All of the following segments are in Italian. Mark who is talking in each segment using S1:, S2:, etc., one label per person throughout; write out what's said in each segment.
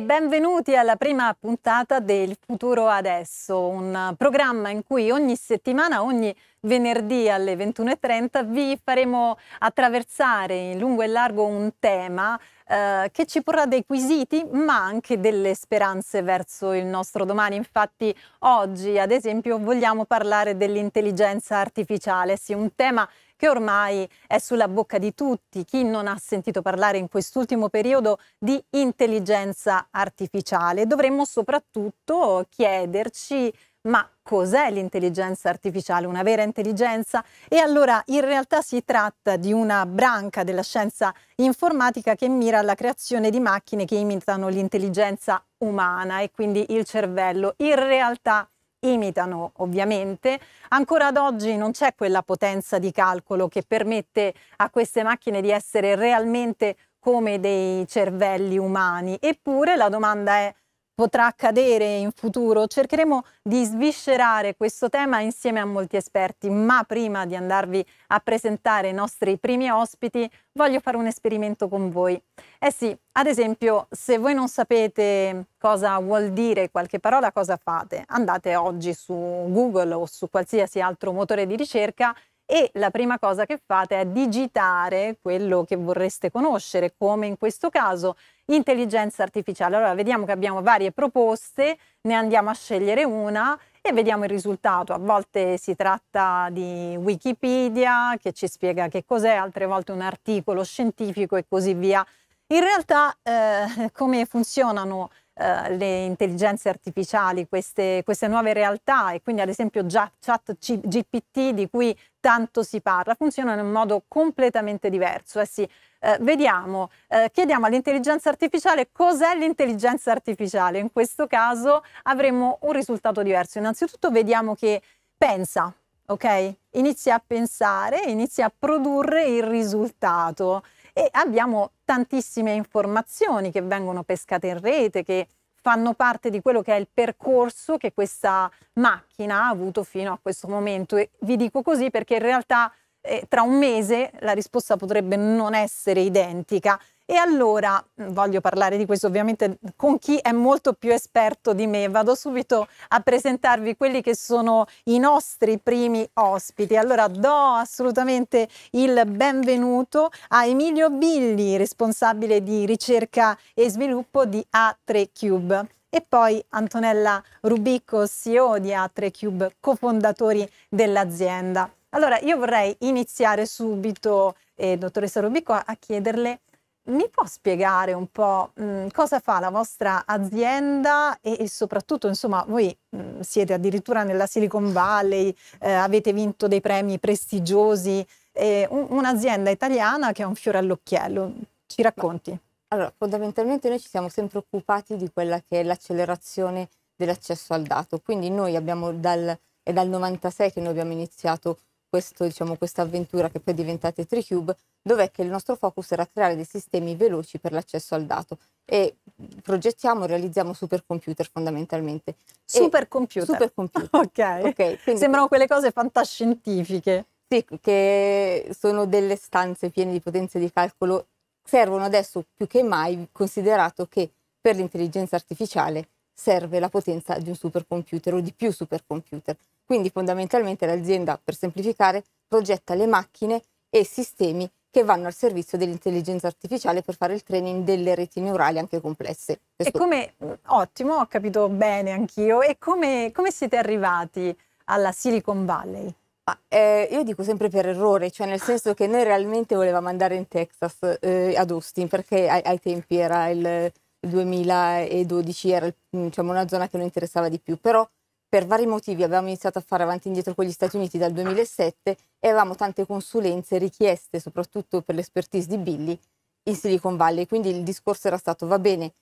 S1: benvenuti alla prima puntata del Futuro Adesso, un programma in cui ogni settimana, ogni venerdì alle 21.30 vi faremo attraversare in lungo e largo un tema eh, che ci porrà dei quesiti ma anche delle speranze verso il nostro domani. Infatti oggi ad esempio vogliamo parlare dell'intelligenza artificiale, sì, un tema che che ormai è sulla bocca di tutti. Chi non ha sentito parlare in quest'ultimo periodo di intelligenza artificiale? Dovremmo soprattutto chiederci ma cos'è l'intelligenza artificiale? Una vera intelligenza? E allora in realtà si tratta di una branca della scienza informatica che mira alla creazione di macchine che imitano l'intelligenza umana e quindi il cervello. In realtà imitano ovviamente. Ancora ad oggi non c'è quella potenza di calcolo che permette a queste macchine di essere realmente come dei cervelli umani. Eppure la domanda è potrà accadere in futuro. Cercheremo di sviscerare questo tema insieme a molti esperti, ma prima di andarvi a presentare i nostri primi ospiti voglio fare un esperimento con voi. Eh sì, ad esempio, se voi non sapete cosa vuol dire qualche parola, cosa fate? Andate oggi su Google o su qualsiasi altro motore di ricerca e la prima cosa che fate è digitare quello che vorreste conoscere, come in questo caso intelligenza artificiale. Allora vediamo che abbiamo varie proposte, ne andiamo a scegliere una e vediamo il risultato. A volte si tratta di Wikipedia che ci spiega che cos'è, altre volte un articolo scientifico e così via. In realtà eh, come funzionano eh, le intelligenze artificiali, queste, queste, nuove realtà e quindi ad esempio già chat GPT di cui tanto si parla, funzionano in modo completamente diverso. Eh sì, eh, vediamo, eh, chiediamo all'intelligenza artificiale cos'è l'intelligenza artificiale. In questo caso avremo un risultato diverso. Innanzitutto vediamo che pensa, ok? Inizia a pensare, inizia a produrre il risultato e abbiamo tantissime informazioni che vengono pescate in rete, che fanno parte di quello che è il percorso che questa macchina ha avuto fino a questo momento. E vi dico così perché in realtà eh, tra un mese la risposta potrebbe non essere identica e allora mm, voglio parlare di questo ovviamente con chi è molto più esperto di me. Vado subito a presentarvi quelli che sono i nostri primi ospiti. Allora do assolutamente il benvenuto a Emilio Billi, responsabile di ricerca e sviluppo di A3 Cube e poi Antonella Rubicco, CEO di A3 Cube, cofondatori dell'azienda. Allora, io vorrei iniziare subito, eh, dottoressa Rubicco, a, a chiederle mi può spiegare un po' mh, mm, cosa fa la vostra azienda e, e soprattutto, insomma, voi mh, mm, siete addirittura nella Silicon Valley, eh, avete vinto dei premi prestigiosi, eh, un'azienda italiana che è un fiore all'occhiello. Ci racconti?
S2: Allora, fondamentalmente noi ci siamo sempre occupati di quella che è l'accelerazione dell'accesso al dato, quindi noi abbiamo dal, è dal 96 che noi abbiamo iniziato questo, diciamo, questa avventura che poi è diventata Tricube, dov'è che il nostro focus era creare dei sistemi veloci per l'accesso al dato e progettiamo, realizziamo supercomputer fondamentalmente. Supercomputer?
S1: Supercomputer. ok, okay quindi... sembrano quelle cose fantascientifiche.
S2: Sì, che sono delle stanze piene di potenze di calcolo, servono adesso più che mai, considerato che per l'intelligenza artificiale serve la potenza di un supercomputer o di più supercomputer. Quindi fondamentalmente l'azienda, per semplificare, progetta le macchine e sistemi che vanno al servizio dell'intelligenza artificiale per fare il training delle reti neurali anche complesse. Questo... E come,
S1: ottimo, ho capito bene anch'io, e come, come siete arrivati alla Silicon Valley? Ma,
S2: eh, io dico sempre per errore, cioè nel senso che noi realmente volevamo andare in Texas, eh, ad Austin, perché ai, ai, tempi era il 2012, era diciamo, una zona che non interessava di più, però per vari motivi avevamo iniziato a fare avanti e indietro con gli Stati Uniti dal 2007 e avevamo tante consulenze richieste, soprattutto per l'expertise di Billy, in Silicon Valley. Quindi il discorso era stato, va bene,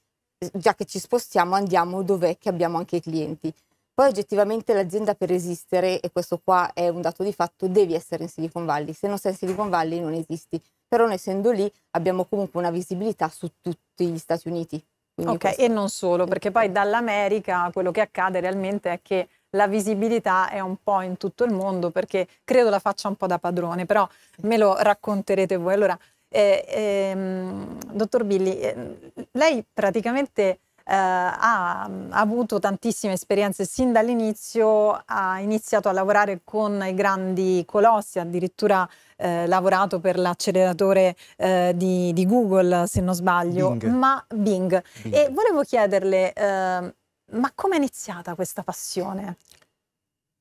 S2: già che ci spostiamo andiamo dov'è che abbiamo anche i clienti. Poi oggettivamente l'azienda per esistere, e questo qua è un dato di fatto, devi essere in Silicon Valley. Se non sei in Silicon Valley non esisti. Però noi essendo lì abbiamo comunque una visibilità su tutti gli Stati Uniti ok, questo... e
S1: non solo, perché poi dall'America quello che accade realmente è che la visibilità è un po' in tutto il mondo, perché credo la faccia un po' da padrone, però me lo racconterete voi. Allora, eh, ehm, dottor Billy, eh, lei praticamente eh, ha, ha avuto tantissime esperienze sin dall'inizio, ha iniziato a lavorare con i grandi colossi, addirittura eh, lavorato per l'acceleratore eh, di, di, Google, se non sbaglio, Bing. ma Bing. Bing. E volevo chiederle, eh, ma come è iniziata questa passione?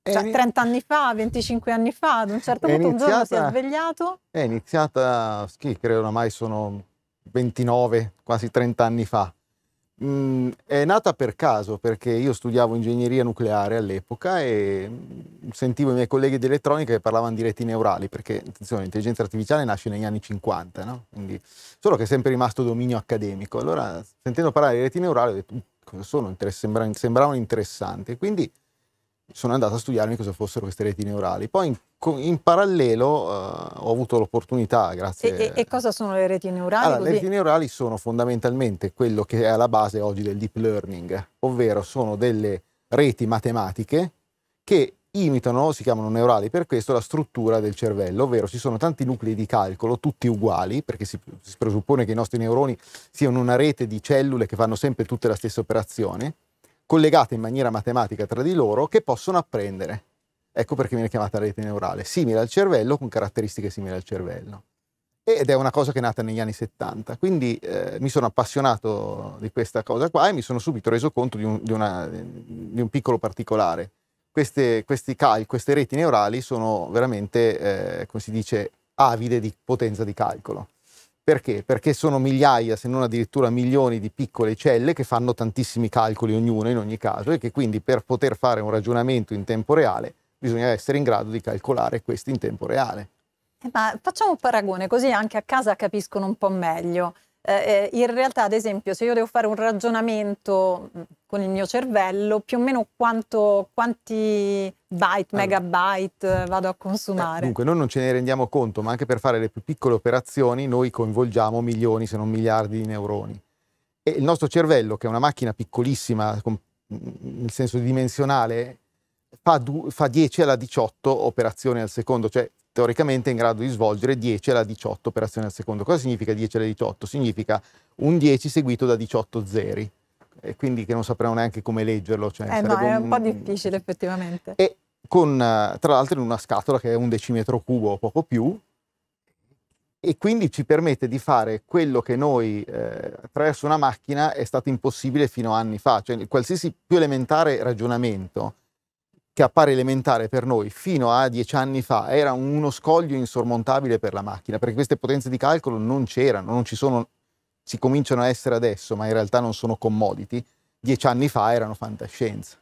S1: Cioè, 30 anni fa, 25 anni fa, ad un certo punto iniziata, un giorno si è svegliato?
S3: È iniziata, sì, credo oramai sono 29, quasi 30 anni fa. Mm, è nata per caso perché io studiavo ingegneria nucleare all'epoca e mm, sentivo i miei colleghi di elettronica che parlavano di reti neurali perché attenzione, l'intelligenza artificiale nasce negli anni 50, no? Quindi, solo che è sempre rimasto dominio accademico. Allora, sentendo parlare di reti neurali, ho detto mm, cosa sono, sembravano interessanti. Quindi sono andato a studiarmi cosa fossero queste reti neurali. Poi in, in parallelo uh, ho avuto l'opportunità, grazie... E,
S1: e, e, cosa sono le reti neurali? Allora, le reti
S3: neurali sono fondamentalmente quello che è alla base oggi del deep learning, ovvero sono delle reti matematiche che imitano, si chiamano neurali per questo, la struttura del cervello, ovvero ci sono tanti nuclei di calcolo, tutti uguali, perché si, si presuppone che i nostri neuroni siano una rete di cellule che fanno sempre tutte la stessa operazione, collegate in maniera matematica tra di loro che possono apprendere. Ecco perché viene chiamata rete neurale, simile al cervello, con caratteristiche simili al cervello. Ed è una cosa che è nata negli anni 70, quindi eh, mi sono appassionato di questa cosa qua e mi sono subito reso conto di un, di una, di un piccolo particolare. Queste, questi cal, queste reti neurali sono veramente, eh, come si dice, avide di potenza di calcolo. Perché? Perché sono migliaia, se non addirittura milioni di piccole celle che fanno tantissimi calcoli ognuna in ogni caso e che quindi per poter fare un ragionamento in tempo reale bisogna essere in grado di calcolare questi in tempo reale.
S1: Eh, ma facciamo un paragone, così anche a casa capiscono un po' meglio. Eh, eh in realtà, ad esempio, se io devo fare un ragionamento con il mio cervello più o meno quanto, quanti byte, allora, megabyte eh, vado a consumare. Eh, dunque,
S3: noi non ce ne rendiamo conto, ma anche per fare le più piccole operazioni noi coinvolgiamo milioni, se non miliardi di neuroni. E il nostro cervello, che è una macchina piccolissima, con, mm, nel senso dimensionale, fa, du, fa 10 alla 18 operazioni al secondo, cioè teoricamente è in grado di svolgere 10 alla 18 operazioni al secondo. Cosa significa 10 alla 18? Significa un 10 seguito da 18 zeri e quindi che non sapremo neanche come leggerlo. Cioè eh no, è un, un, po'
S1: difficile effettivamente. E
S3: con, eh, tra l'altro in una scatola che è un decimetro cubo o poco più, e quindi ci permette di fare quello che noi eh, attraverso una macchina è stato impossibile fino a anni fa, cioè qualsiasi più elementare ragionamento che appare elementare per noi fino a dieci anni fa era uno scoglio insormontabile per la macchina, perché queste potenze di calcolo non c'erano, non ci sono si cominciano a essere adesso, ma in realtà non sono commodity, dieci anni fa erano fantascienza.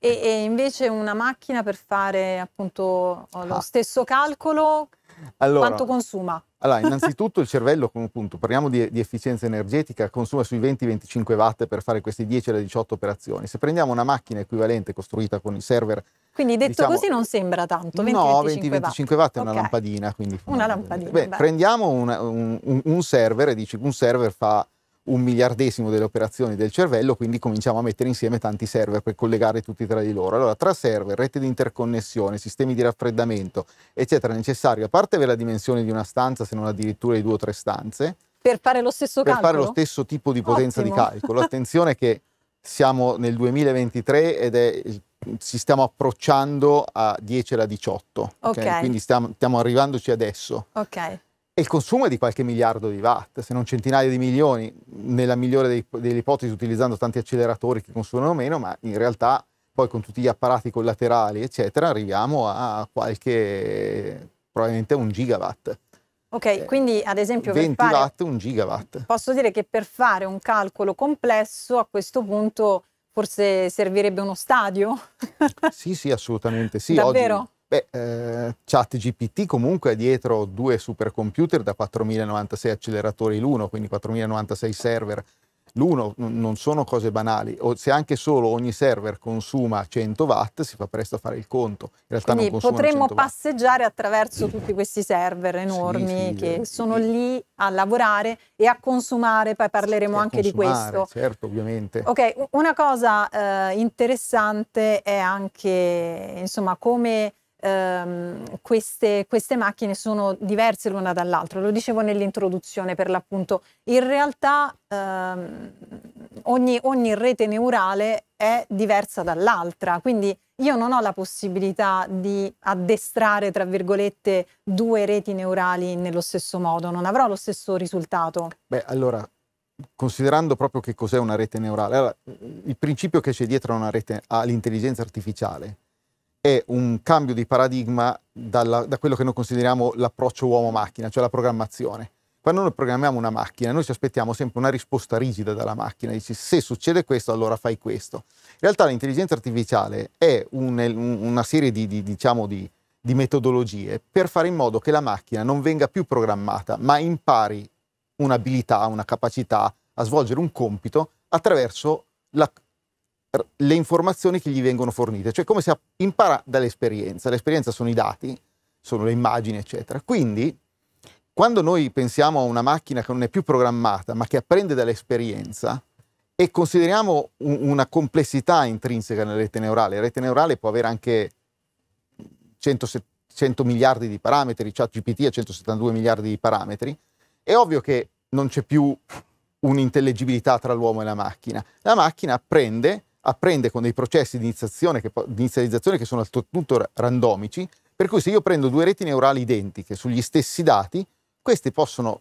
S1: E, e invece una macchina per fare appunto lo ah. stesso calcolo, allora, quanto consuma?
S3: Allora, innanzitutto il cervello, come appunto, parliamo di, di, efficienza energetica, consuma sui 20-25 watt per fare queste 10-18 operazioni. Se prendiamo una macchina equivalente costruita con il server...
S1: Quindi detto diciamo, così non sembra tanto, 20 No, 20-25 watt.
S3: watt è una lampadina. Quindi, una
S1: lampadina. Beh, beh.
S3: prendiamo una, un, un server e dici un server fa un miliardesimo delle operazioni del cervello, quindi cominciamo a mettere insieme tanti server per collegare tutti tra di loro. Allora, tra server, rete di interconnessione, sistemi di raffreddamento, eccetera, necessario, a parte avere la dimensione di una stanza, se non addirittura di due o tre stanze.
S1: Per fare lo stesso per calcolo? Per fare lo
S3: stesso tipo di potenza Ottimo. di calcolo. Attenzione che siamo nel 2023 ed è ci stiamo approcciando a 10 alla 18, okay. Okay? quindi stiamo, stiamo arrivandoci adesso. Okay e il consumo è di qualche miliardo di watt, se non centinaia di milioni, nella migliore dei, delle ipotesi utilizzando tanti acceleratori che consumano meno, ma in realtà poi con tutti gli apparati collaterali, eccetera, arriviamo a qualche, probabilmente un gigawatt.
S1: Ok, eh, quindi ad esempio 20 fare, watt,
S3: un gigawatt.
S1: Posso dire che per fare un calcolo complesso a questo punto forse servirebbe uno stadio?
S3: sì, sì, assolutamente sì. Davvero? Oggi, Beh, eh, ChatGPT comunque ha dietro due supercomputer da 4096 acceleratori l'uno, quindi 4096 server l'uno, n- non sono cose banali. O se anche solo ogni server consuma 100 watt, si fa presto a fare il conto. In realtà quindi non potremmo
S1: passeggiare attraverso tutti questi server enormi sì, eh, sì, che sì. sono lì a lavorare e a consumare, poi parleremo anche di questo. Certo,
S3: ovviamente. Ok,
S1: una cosa eh, interessante è anche, insomma, come ehm, queste, queste, macchine sono diverse l'una dall'altra. Lo dicevo nell'introduzione per l'appunto. In realtà ehm, ogni, ogni rete neurale è diversa dall'altra, quindi io non ho la possibilità di addestrare, tra virgolette, due reti neurali nello stesso modo, non avrò lo stesso risultato.
S3: Beh, allora, considerando proprio che cos'è una rete neurale, allora, il principio che c'è dietro una rete, all'intelligenza artificiale è un cambio di paradigma dalla, da quello che noi consideriamo l'approccio uomo-macchina, cioè la programmazione. Quando noi programmiamo una macchina, noi ci aspettiamo sempre una risposta rigida dalla macchina, dici se succede questo allora fai questo. In realtà l'intelligenza artificiale è un, una serie di, di, diciamo di, di metodologie per fare in modo che la macchina non venga più programmata, ma impari un'abilità, una capacità a svolgere un compito attraverso la le informazioni che gli vengono fornite, cioè come si impara dall'esperienza. L'esperienza sono i dati, sono le immagini, eccetera. Quindi, quando noi pensiamo a una macchina che non è più programmata, ma che apprende dall'esperienza, e consideriamo un, una complessità intrinseca nella rete neurale, la rete neurale può avere anche 100, 100 miliardi di parametri, ChatGPT ha 172 miliardi di parametri, è ovvio che non c'è più un'intellegibilità tra l'uomo e la macchina. La macchina apprende apprende con dei processi di iniziazione che, di inizializzazione che sono tutto randomici, per cui se io prendo due reti neurali identiche sugli stessi dati, queste possono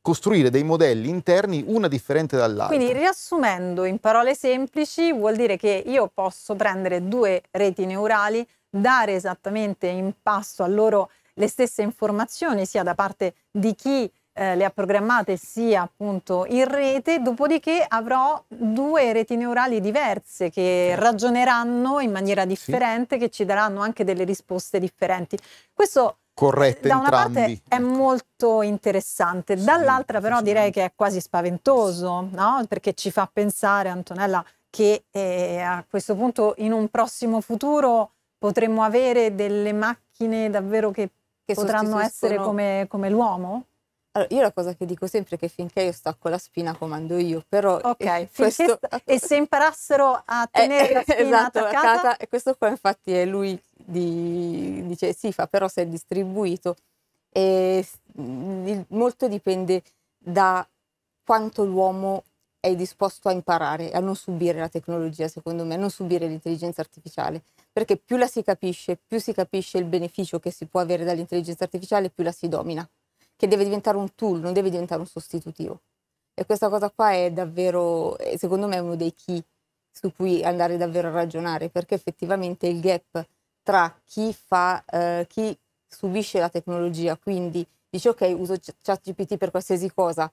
S3: costruire dei modelli interni, una differente dall'altra. Quindi
S1: riassumendo in parole semplici, vuol dire che io posso prendere due reti neurali, dare esattamente in passo a loro le stesse informazioni, sia da parte di chi eh, le ha programmate sia appunto in rete, dopodiché avrò due reti neurali diverse che ragioneranno in maniera differente, sì. che ci daranno anche delle risposte differenti. Questo
S3: corrette da una entrambi. parte
S1: è ecco. molto interessante, sì, dall'altra però direi che è quasi spaventoso, no? perché ci fa pensare, Antonella, che eh, a questo punto in un prossimo futuro potremmo avere delle macchine davvero che, che potranno essere come, come l'uomo? Allora, io la cosa che dico sempre
S2: è che finché io stacco la spina comando io, però... Eh, ok, questo...
S1: e se imparassero a eh, tenere eh, la spina esatto, attaccata...
S2: e questo qua infatti è lui di, dice si fa, però se è distribuito e mm, molto dipende da quanto l'uomo è disposto a imparare, a non subire la tecnologia, secondo me, a non subire l'intelligenza artificiale, perché più la si capisce, più si capisce il beneficio che si può avere dall'intelligenza artificiale, più la si domina che deve diventare un tool, non deve diventare un sostitutivo. E questa cosa qua è davvero, eh, secondo me, è uno dei key su cui andare davvero a ragionare, perché effettivamente il gap tra chi, fa, eh, chi subisce la tecnologia, quindi dice ok, uso ChatGPT per qualsiasi cosa,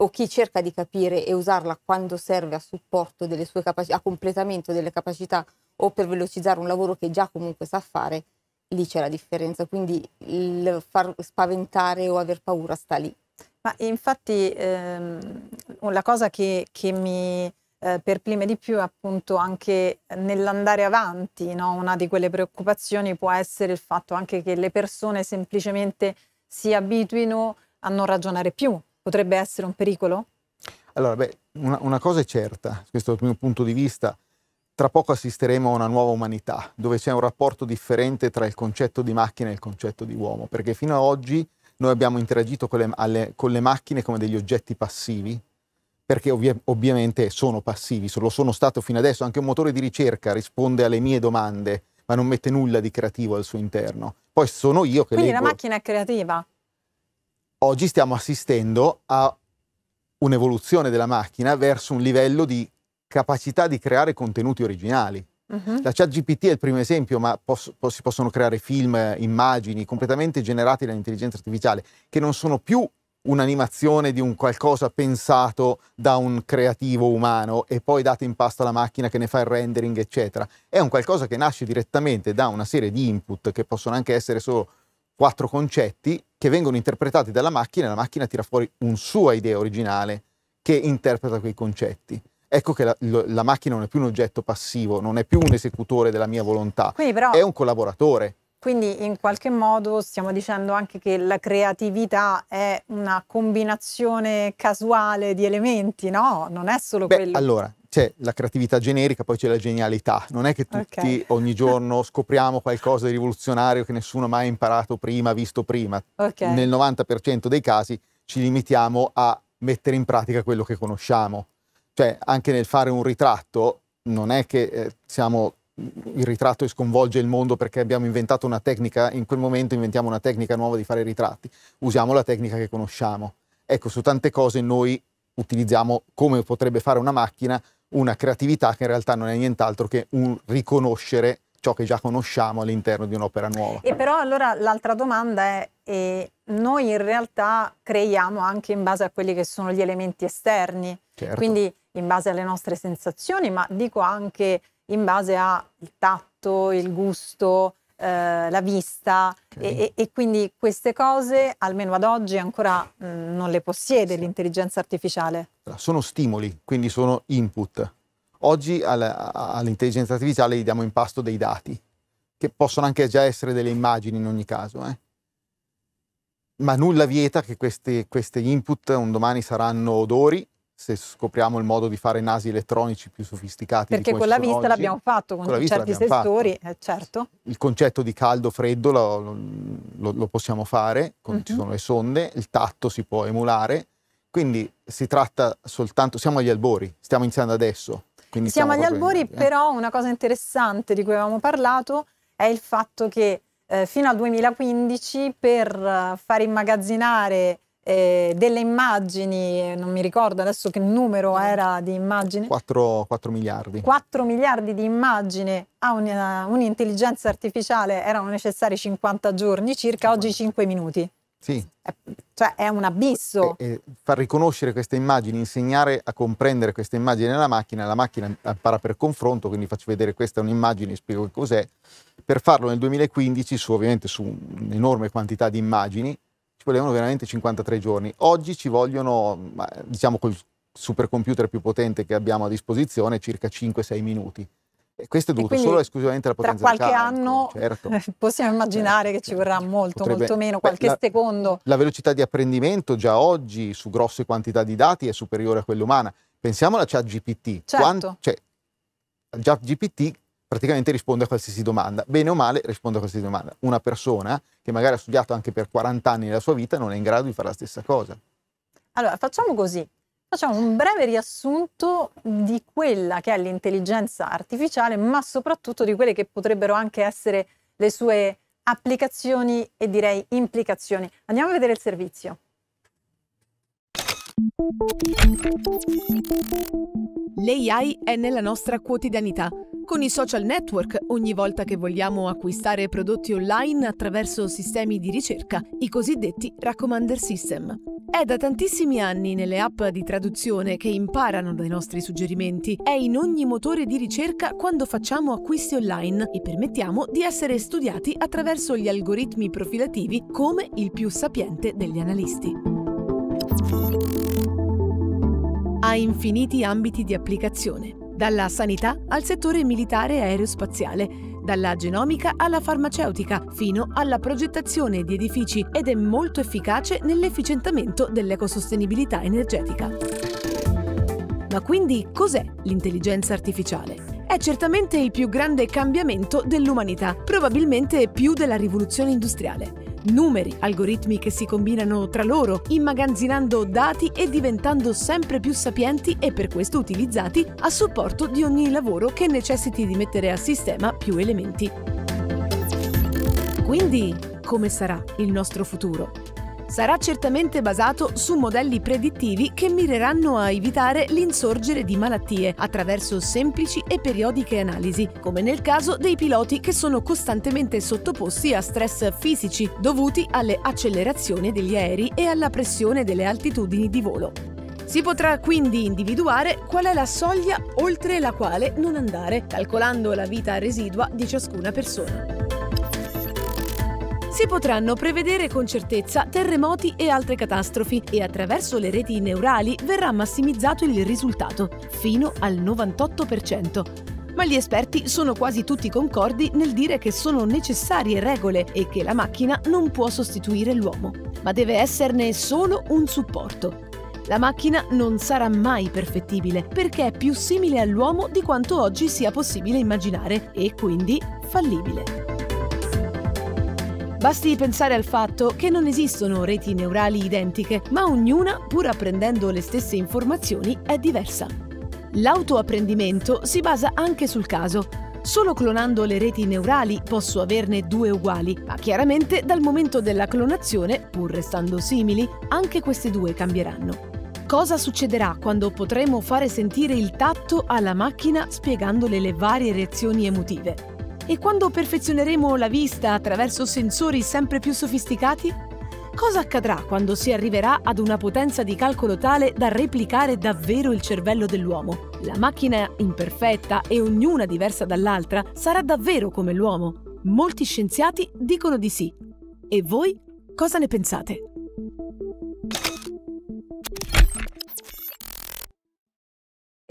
S2: o chi cerca di capire e usarla quando serve a supporto delle sue capacità, a completamento delle capacità o per velocizzare un lavoro che già comunque sa fare, lì c'è la
S1: differenza, quindi
S2: il far spaventare o aver paura sta lì.
S1: Ma infatti ehm, la cosa che, che mi eh, perplime di più è appunto anche nell'andare avanti, no? una di quelle preoccupazioni può essere il fatto anche che le persone semplicemente si abituino a non ragionare più, potrebbe essere un pericolo?
S3: Allora, beh, una, una cosa è certa, questo dal mio punto di vista, tra poco assisteremo a una nuova umanità, dove c'è un rapporto differente tra il concetto di macchina e il concetto di uomo, perché fino ad oggi noi abbiamo interagito con le, alle, con le macchine come degli oggetti passivi, perché ovvie, ovviamente sono passivi, lo sono stato fino adesso, anche un motore di ricerca risponde alle mie domande, ma non mette nulla di creativo al suo interno. Poi sono io che... Quindi leggo. la
S1: macchina è creativa.
S3: Oggi stiamo assistendo a un'evoluzione della macchina verso un livello di capacità di creare contenuti originali. Uh-huh. La chat GPT è il primo esempio, ma pos- pos- si possono creare film, immagini completamente generati dall'intelligenza artificiale, che non sono più un'animazione di un qualcosa pensato da un creativo umano e poi dato in pasto alla macchina che ne fa il rendering, eccetera. È un qualcosa che nasce direttamente da una serie di input che possono anche essere solo quattro concetti che vengono interpretati dalla macchina e la macchina tira fuori un sua idea originale che interpreta quei concetti ecco che la, la, macchina non è più un oggetto passivo, non è più un esecutore della mia volontà, però, è un collaboratore.
S1: Quindi in qualche modo stiamo dicendo anche che la creatività è una combinazione casuale di elementi, no? Non è solo Beh, quello. Allora,
S3: c'è la creatività generica, poi c'è la genialità. Non è che tutti okay. ogni giorno scopriamo qualcosa di rivoluzionario che nessuno ha mai imparato prima, visto prima. Okay. Nel 90% dei casi ci limitiamo a mettere in pratica quello che conosciamo cioè anche nel fare un ritratto non è che eh, siamo il ritratto che sconvolge il mondo perché abbiamo inventato una tecnica, in quel momento inventiamo una tecnica nuova di fare ritratti, usiamo la tecnica che conosciamo. Ecco, su tante cose noi utilizziamo, come potrebbe fare una macchina, una creatività che in realtà non è nient'altro che un riconoscere ciò che già conosciamo all'interno di un'opera nuova.
S1: E però allora l'altra domanda è, eh, noi in realtà creiamo anche in base a quelli che sono gli elementi esterni, certo. quindi in base alle nostre sensazioni, ma dico anche in base al tatto, il gusto, eh, la vista okay. e, e, quindi queste cose, almeno ad oggi, ancora mh, mm, non le possiede sì. l'intelligenza artificiale.
S3: Sono stimoli, quindi sono input. Oggi all'intelligenza artificiale gli diamo in pasto dei dati, che possono anche già essere delle immagini in ogni caso. Eh? ma nulla vieta che questi input un domani saranno odori, se scopriamo il modo di fare nasi elettronici più sofisticati. Perché con la vista oggi, l'abbiamo fatto con, con certi settori,
S1: eh, certo.
S3: Il concetto di caldo-freddo lo, lo, lo, possiamo fare, con, uh -huh. ci mhm. sono le sonde, il tatto si può emulare, quindi si tratta soltanto, siamo agli albori, stiamo iniziando adesso. Siamo, siamo agli albori, in... però
S1: una cosa interessante di cui avevamo parlato è il fatto che eh, fino al 2015 per eh, far immagazzinare eh, delle immagini, non mi ricordo adesso che numero mm. era di immagini.
S3: 4, 4 miliardi.
S1: 4 miliardi di immagini a eh, un'intelligenza artificiale erano necessari 50 giorni, circa 50. oggi 5 minuti. Sì. È, cioè è un abisso.
S3: E, e far riconoscere queste immagini, insegnare a comprendere queste immagini alla macchina, la macchina impara per confronto, quindi faccio vedere questa è un'immagine, spiego che cos'è. Per farlo nel 2015, su, ovviamente su un'enorme quantità di immagini, ci volevano veramente 53 giorni. Oggi ci vogliono, diciamo col supercomputer più potente che abbiamo a disposizione, circa 5-6 minuti. E questo è dovuto solo e esclusivamente alla potenza Tra qualche anno certo.
S1: possiamo immaginare eh, che ci vorrà certo. molto, potrebbe, molto meno, qualche beh, secondo.
S3: La, velocità di apprendimento già oggi su grosse quantità di dati è superiore a quella umana. Pensiamo alla chat GPT. Certo. Quant, cioè, GPT praticamente risponde a qualsiasi domanda. Bene o male risponde a qualsiasi domanda. Una persona che magari ha studiato anche per 40 anni la sua vita non è in grado di fare la stessa cosa.
S1: Allora, facciamo così. Facciamo un breve riassunto di quella che è l'intelligenza artificiale, ma soprattutto di quelle che potrebbero anche essere le sue applicazioni e direi implicazioni. Andiamo a vedere il servizio.
S4: L'AI è nella nostra quotidianità. Con i social network, ogni volta che vogliamo acquistare prodotti online attraverso sistemi di ricerca, i cosiddetti recommender system. È da tantissimi anni nelle app di traduzione che imparano dai nostri suggerimenti, è in ogni motore di ricerca quando facciamo acquisti online e permettiamo di essere studiati attraverso gli algoritmi profilativi come il più sapiente degli analisti ha infiniti ambiti di applicazione, dalla sanità al settore militare aerospaziale, dalla genomica alla farmaceutica, fino alla progettazione di edifici ed è molto efficace nell'efficientamento dell'ecosostenibilità energetica. Ma quindi cos'è l'intelligenza artificiale? è certamente il più grande cambiamento dell'umanità, probabilmente più della rivoluzione industriale numeri, algoritmi che si combinano tra loro, immagazzinando dati e diventando sempre più sapienti e per questo utilizzati a supporto di ogni lavoro che necessiti di mettere a sistema più elementi. Quindi, come sarà il nostro futuro? sarà certamente basato su modelli predittivi che mireranno a evitare l'insorgere di malattie attraverso semplici e periodiche analisi, come nel caso dei piloti che sono costantemente sottoposti a stress fisici dovuti alle accelerazioni degli aerei e alla pressione delle altitudini di volo. Si potrà quindi individuare qual è la soglia oltre la quale non andare, calcolando la vita residua di ciascuna persona si potranno prevedere con certezza terremoti e altre catastrofi e attraverso le reti neurali verrà massimizzato il risultato, fino al 98% ma gli esperti sono quasi tutti concordi nel dire che sono necessarie regole e che la macchina non può sostituire l'uomo, ma deve esserne solo un supporto. La macchina non sarà mai perfettibile perché è più simile all'uomo di quanto oggi sia possibile immaginare e quindi fallibile. Basti pensare al fatto che non esistono reti neurali identiche, ma ognuna, pur apprendendo le stesse informazioni, è diversa. L'autoapprendimento si basa anche sul caso. Solo clonando le reti neurali posso averne due uguali, ma chiaramente dal momento della clonazione, pur restando simili, anche queste due cambieranno. Cosa succederà quando potremo fare sentire il tatto alla macchina spiegandole le varie reazioni emotive? E quando perfezioneremo la vista attraverso sensori sempre più sofisticati? Cosa accadrà quando si arriverà ad una potenza di calcolo tale da replicare davvero il cervello dell'uomo? La macchina imperfetta e ognuna diversa dall'altra sarà davvero come l'uomo? Molti scienziati dicono di sì. E voi cosa ne pensate?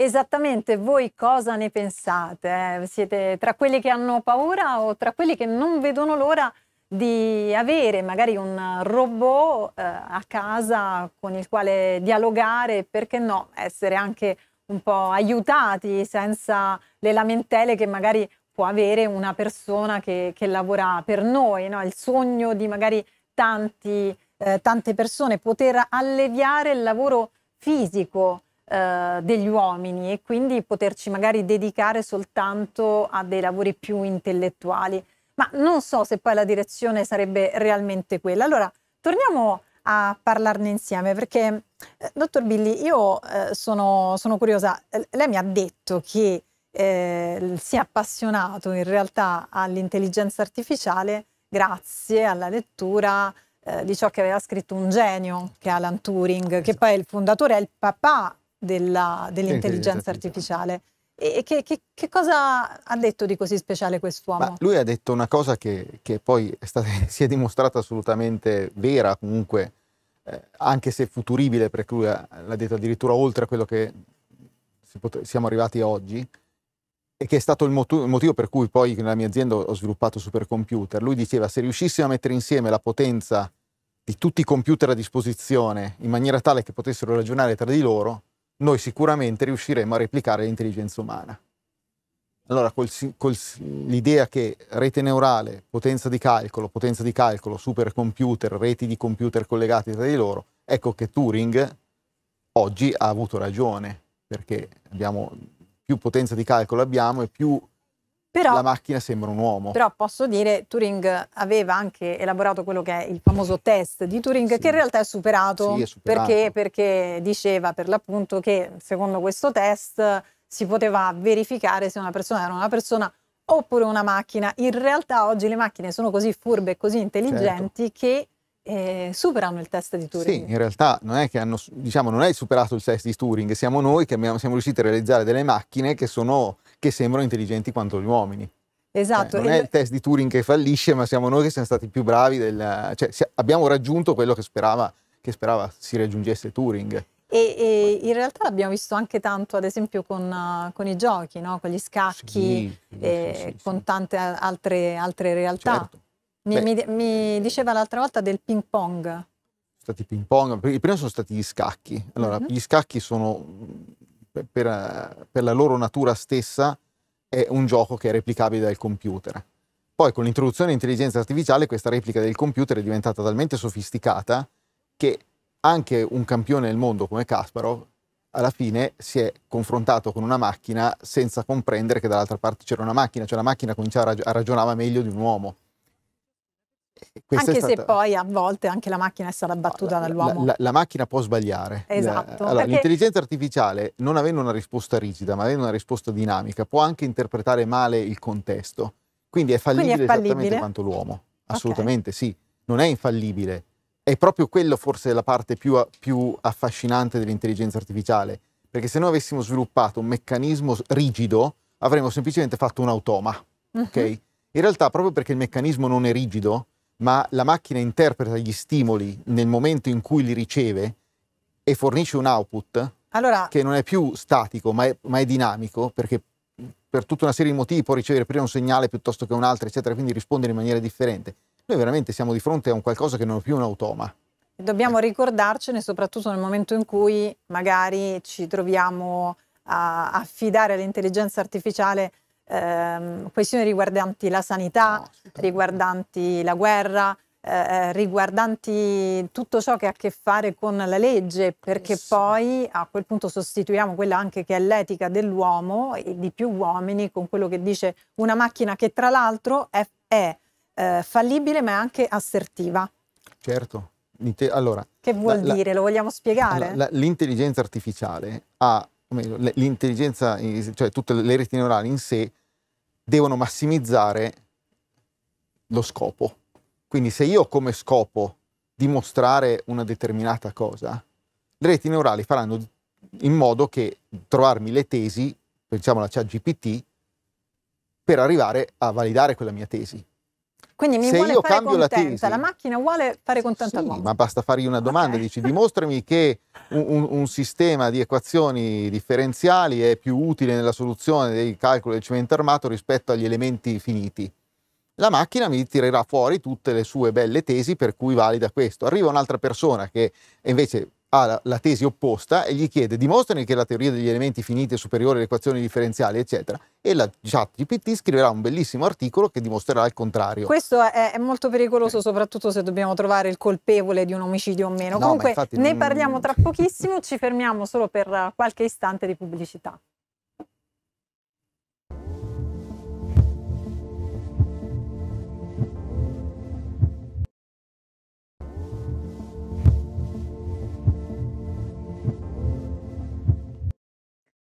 S1: Esattamente, voi cosa ne pensate? Siete tra quelli che hanno paura o tra quelli che non vedono l'ora di avere magari un robot eh, a casa con il quale dialogare, e perché no, essere anche un po' aiutati senza le lamentele che magari può avere una persona che, che lavora per noi, no? il sogno di magari tanti, eh, tante persone, poter alleviare il lavoro fisico eh, degli uomini e quindi poterci magari dedicare soltanto a dei lavori più intellettuali. Ma non so se poi la direzione sarebbe realmente quella. Allora, torniamo a parlarne insieme perché, eh, dottor Billy, io eh, sono, sono, curiosa. Eh, lei mi ha detto che eh, si è appassionato in realtà all'intelligenza artificiale grazie alla lettura di ciò che aveva scritto un genio, che è Alan Turing, esatto. che poi è il fondatore, è il papà dell'intelligenza artificiale. E che, che, che, cosa ha detto di così speciale quest'uomo? Ma
S3: lui ha detto una cosa che, che poi è stata, si è dimostrata assolutamente vera, comunque, eh, anche se futuribile, perché lui l'ha detto addirittura oltre a quello che siamo arrivati oggi, e che è stato il, mot il, motivo per cui poi nella mia azienda ho sviluppato supercomputer. Lui diceva se riuscissimo a mettere insieme la potenza di tutti i computer a disposizione in maniera tale che potessero ragionare tra di loro, noi sicuramente riusciremo a replicare l'intelligenza umana. Allora, l'idea che rete neurale, potenza di calcolo, potenza di calcolo, supercomputer, reti di computer collegate tra di loro, ecco che Turing oggi ha avuto ragione, perché abbiamo, più potenza di calcolo abbiamo e più però, la macchina sembra un uomo. Però
S1: posso dire, Turing aveva anche elaborato quello che è il famoso test di Turing, sì. che in realtà è superato, sì, è superato. Perché, perché diceva per l'appunto che secondo questo test si poteva verificare se una persona era una persona oppure una macchina. In realtà oggi le macchine sono così furbe e così certo. intelligenti certo. che eh, superano il test di Turing.
S3: Sì, in realtà non è che hanno, diciamo, non è superato il test di Turing, siamo noi che abbiamo, siamo riusciti a realizzare delle macchine che, sono, che sembrano intelligenti quanto gli uomini.
S1: Esatto. Cioè, non è il
S3: test di Turing che fallisce, ma siamo noi che siamo stati più bravi, del, cioè, abbiamo raggiunto quello che sperava, che sperava si raggiungesse Turing.
S1: E, e, in realtà l'abbiamo visto anche tanto, ad esempio, con, con i giochi, no? con gli scacchi, sì, sì, sì, con tante altre, altre realtà. Certo. Mi, mi, mi diceva l'altra volta del ping pong.
S3: Stati ping pong, i primi sono stati gli scacchi. Allora, mm-hmm. gli scacchi sono per, per, la loro natura stessa è un gioco che è replicabile dal computer. Poi con l'introduzione dell'intelligenza artificiale questa replica del computer è diventata talmente sofisticata che anche un campione del mondo come Kasparov alla fine si è confrontato con una macchina senza comprendere che dall'altra parte c'era una macchina, cioè la macchina cominciava a, rag- a ragionare meglio di un uomo
S1: anche stata... se poi a volte anche la macchina è stata battuta la, dall'uomo.
S3: La, la, la, macchina può sbagliare. Eh, esatto. Allora, perché... L'intelligenza artificiale, non avendo una risposta rigida, ma avendo una risposta dinamica, può anche interpretare male il contesto. Quindi è fallibile, Quindi è fallibile? esattamente quanto l'uomo. Assolutamente okay. sì. Non è infallibile. È proprio quello forse la parte più, più affascinante dell'intelligenza artificiale. Perché se noi avessimo sviluppato un meccanismo rigido, avremmo semplicemente fatto un automa. Mm-hmm. Okay? In realtà, proprio perché il meccanismo non è rigido, ma la macchina interpreta gli stimoli nel momento in cui li riceve e fornisce un output allora, che non è più statico, ma è, ma è, dinamico, perché per tutta una serie di motivi può ricevere prima un segnale piuttosto che un altro, eccetera, quindi risponde in maniera differente. Noi veramente siamo di fronte a un qualcosa che non è più un automa.
S1: Dobbiamo ricordarcene soprattutto nel momento in cui magari ci troviamo a affidare all'intelligenza artificiale ehm, questioni riguardanti la sanità, no, riguardanti la guerra, eh, eh, riguardanti tutto ciò che ha a che fare con la legge, perché sì. poi a quel punto sostituiamo quella anche che è l'etica dell'uomo e di più uomini con quello che dice una macchina che tra l'altro è, è eh, fallibile ma è anche assertiva.
S3: Certo. Allora, che vuol la, dire? La,
S1: Lo vogliamo spiegare? Allora,
S3: l'intelligenza artificiale ha l'intelligenza, cioè tutte le reti neurali in sé, devono massimizzare lo scopo. Quindi se io ho come scopo dimostrare una determinata cosa, le reti neurali faranno in modo che trovarmi le tesi, pensiamo alla chat GPT, per arrivare a validare quella mia tesi.
S1: Quindi mi Se vuole io fare cambio contenta, la, tesi, la macchina vuole fare contenta sì,
S3: Ma basta fargli una domanda, okay. dici dimostrami che un, un, un, sistema di equazioni differenziali è più utile nella soluzione dei calcoli del cemento armato rispetto agli elementi finiti. La macchina mi tirerà fuori tutte le sue belle tesi per cui valida questo. Arriva un'altra persona che invece ha la, la tesi opposta e gli chiede dimostrami che la teoria degli elementi finiti è superiore alle equazioni differenziali, eccetera. E la chat GPT scriverà un bellissimo articolo che dimostrerà il contrario.
S1: Questo è, è molto pericoloso, soprattutto se dobbiamo trovare il colpevole di un omicidio o meno. No, Comunque ne non... parliamo tra pochissimo, ci fermiamo solo per qualche istante di pubblicità.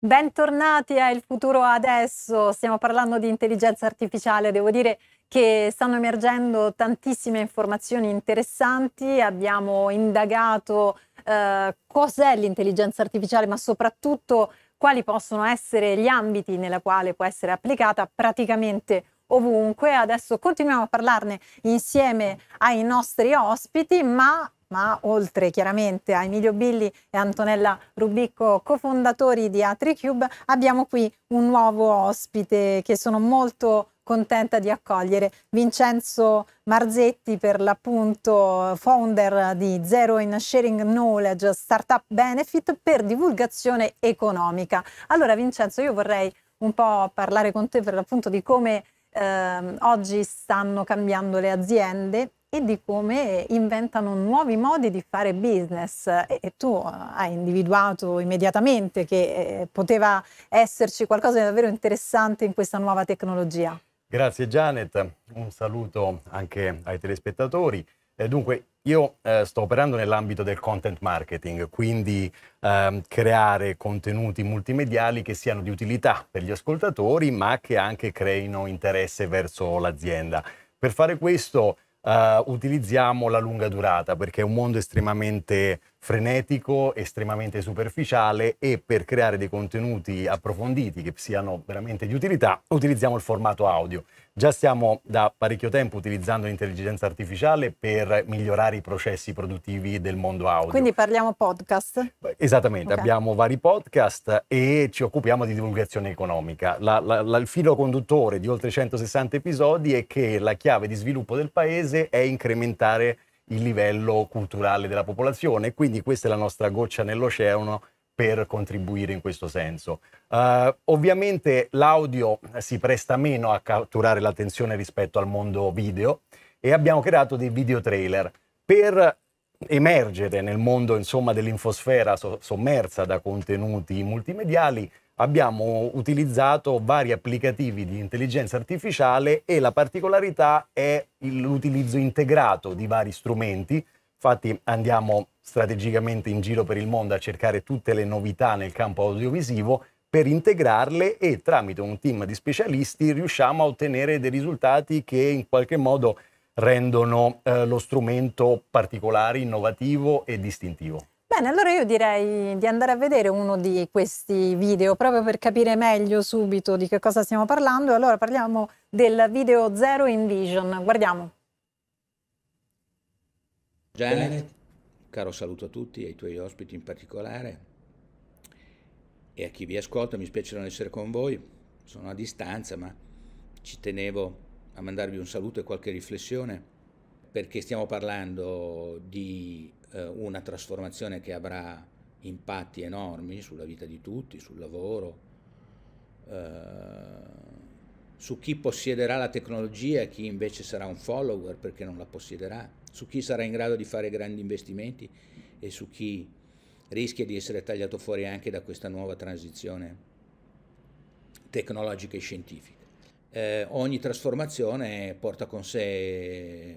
S1: Bentornati a Il futuro adesso, stiamo parlando di intelligenza artificiale, devo dire che stanno emergendo tantissime informazioni interessanti, abbiamo indagato eh, cos'è l'intelligenza artificiale, ma soprattutto quali possono essere gli ambiti nella quale può essere applicata praticamente ovunque. Adesso continuiamo a parlarne insieme ai nostri ospiti, ma ma oltre chiaramente a Emilio Billi e Antonella Rubicco, cofondatori di a cube abbiamo qui un nuovo ospite che sono molto contenta di accogliere, Vincenzo Marzetti per l'appunto founder di Zero in Sharing Knowledge Startup Benefit per divulgazione economica. Allora Vincenzo io vorrei un po' parlare con te per l'appunto di come eh, oggi stanno cambiando le aziende e di come inventano nuovi modi di fare business. E tu eh, hai individuato immediatamente che eh, poteva esserci qualcosa di davvero interessante in questa nuova tecnologia.
S5: Grazie Janet, un saluto anche ai telespettatori. Eh, dunque, io eh, sto operando nell'ambito del content marketing, quindi eh, creare contenuti multimediali che siano di utilità per gli ascoltatori, ma che anche creino interesse verso l'azienda. Per fare questo eh, utilizziamo la lunga durata perché è un mondo estremamente frenetico, estremamente superficiale e per creare dei contenuti approfonditi che siano veramente di utilità utilizziamo il formato audio. Già stiamo da parecchio tempo utilizzando l'intelligenza artificiale per migliorare i processi produttivi del mondo audio. Quindi
S1: parliamo podcast?
S5: Esattamente, okay. abbiamo vari podcast e ci occupiamo di divulgazione economica. La, la, la, il filo conduttore di oltre 160 episodi è che la chiave di sviluppo del paese è incrementare il livello culturale della popolazione, quindi questa è la nostra goccia nell'oceano per contribuire in questo senso. Uh, ovviamente l'audio si presta meno a catturare l'attenzione rispetto al mondo video e abbiamo creato dei video trailer per emergere nel mondo dell'infosfera so sommersa da contenuti multimediali abbiamo utilizzato vari applicativi di intelligenza artificiale e la particolarità è l'utilizzo integrato di vari strumenti. Infatti andiamo strategicamente in giro per il mondo a cercare tutte le novità nel campo audiovisivo per integrarle e tramite un team di specialisti riusciamo a ottenere dei risultati che in qualche modo rendono eh, lo strumento particolare, innovativo e distintivo.
S1: Bene, allora io direi di andare a vedere uno di questi video proprio per capire meglio subito di che cosa stiamo parlando. Allora parliamo del video Zero in Vision. Guardiamo.
S6: Janet caro saluto a tutti, ai tuoi ospiti in particolare e a chi vi ascolta, mi spiace non essere con voi, sono a distanza ma ci tenevo a mandarvi un saluto e qualche riflessione perché stiamo parlando di eh, una trasformazione che avrà impatti enormi sulla vita di tutti, sul lavoro, eh, su chi possiederà la tecnologia e chi invece sarà un follower perché non la possiederà su chi sarà in grado di fare grandi investimenti e su chi rischia di essere tagliato fuori anche da questa nuova transizione tecnologica e scientifica. Eh, ogni trasformazione porta con sé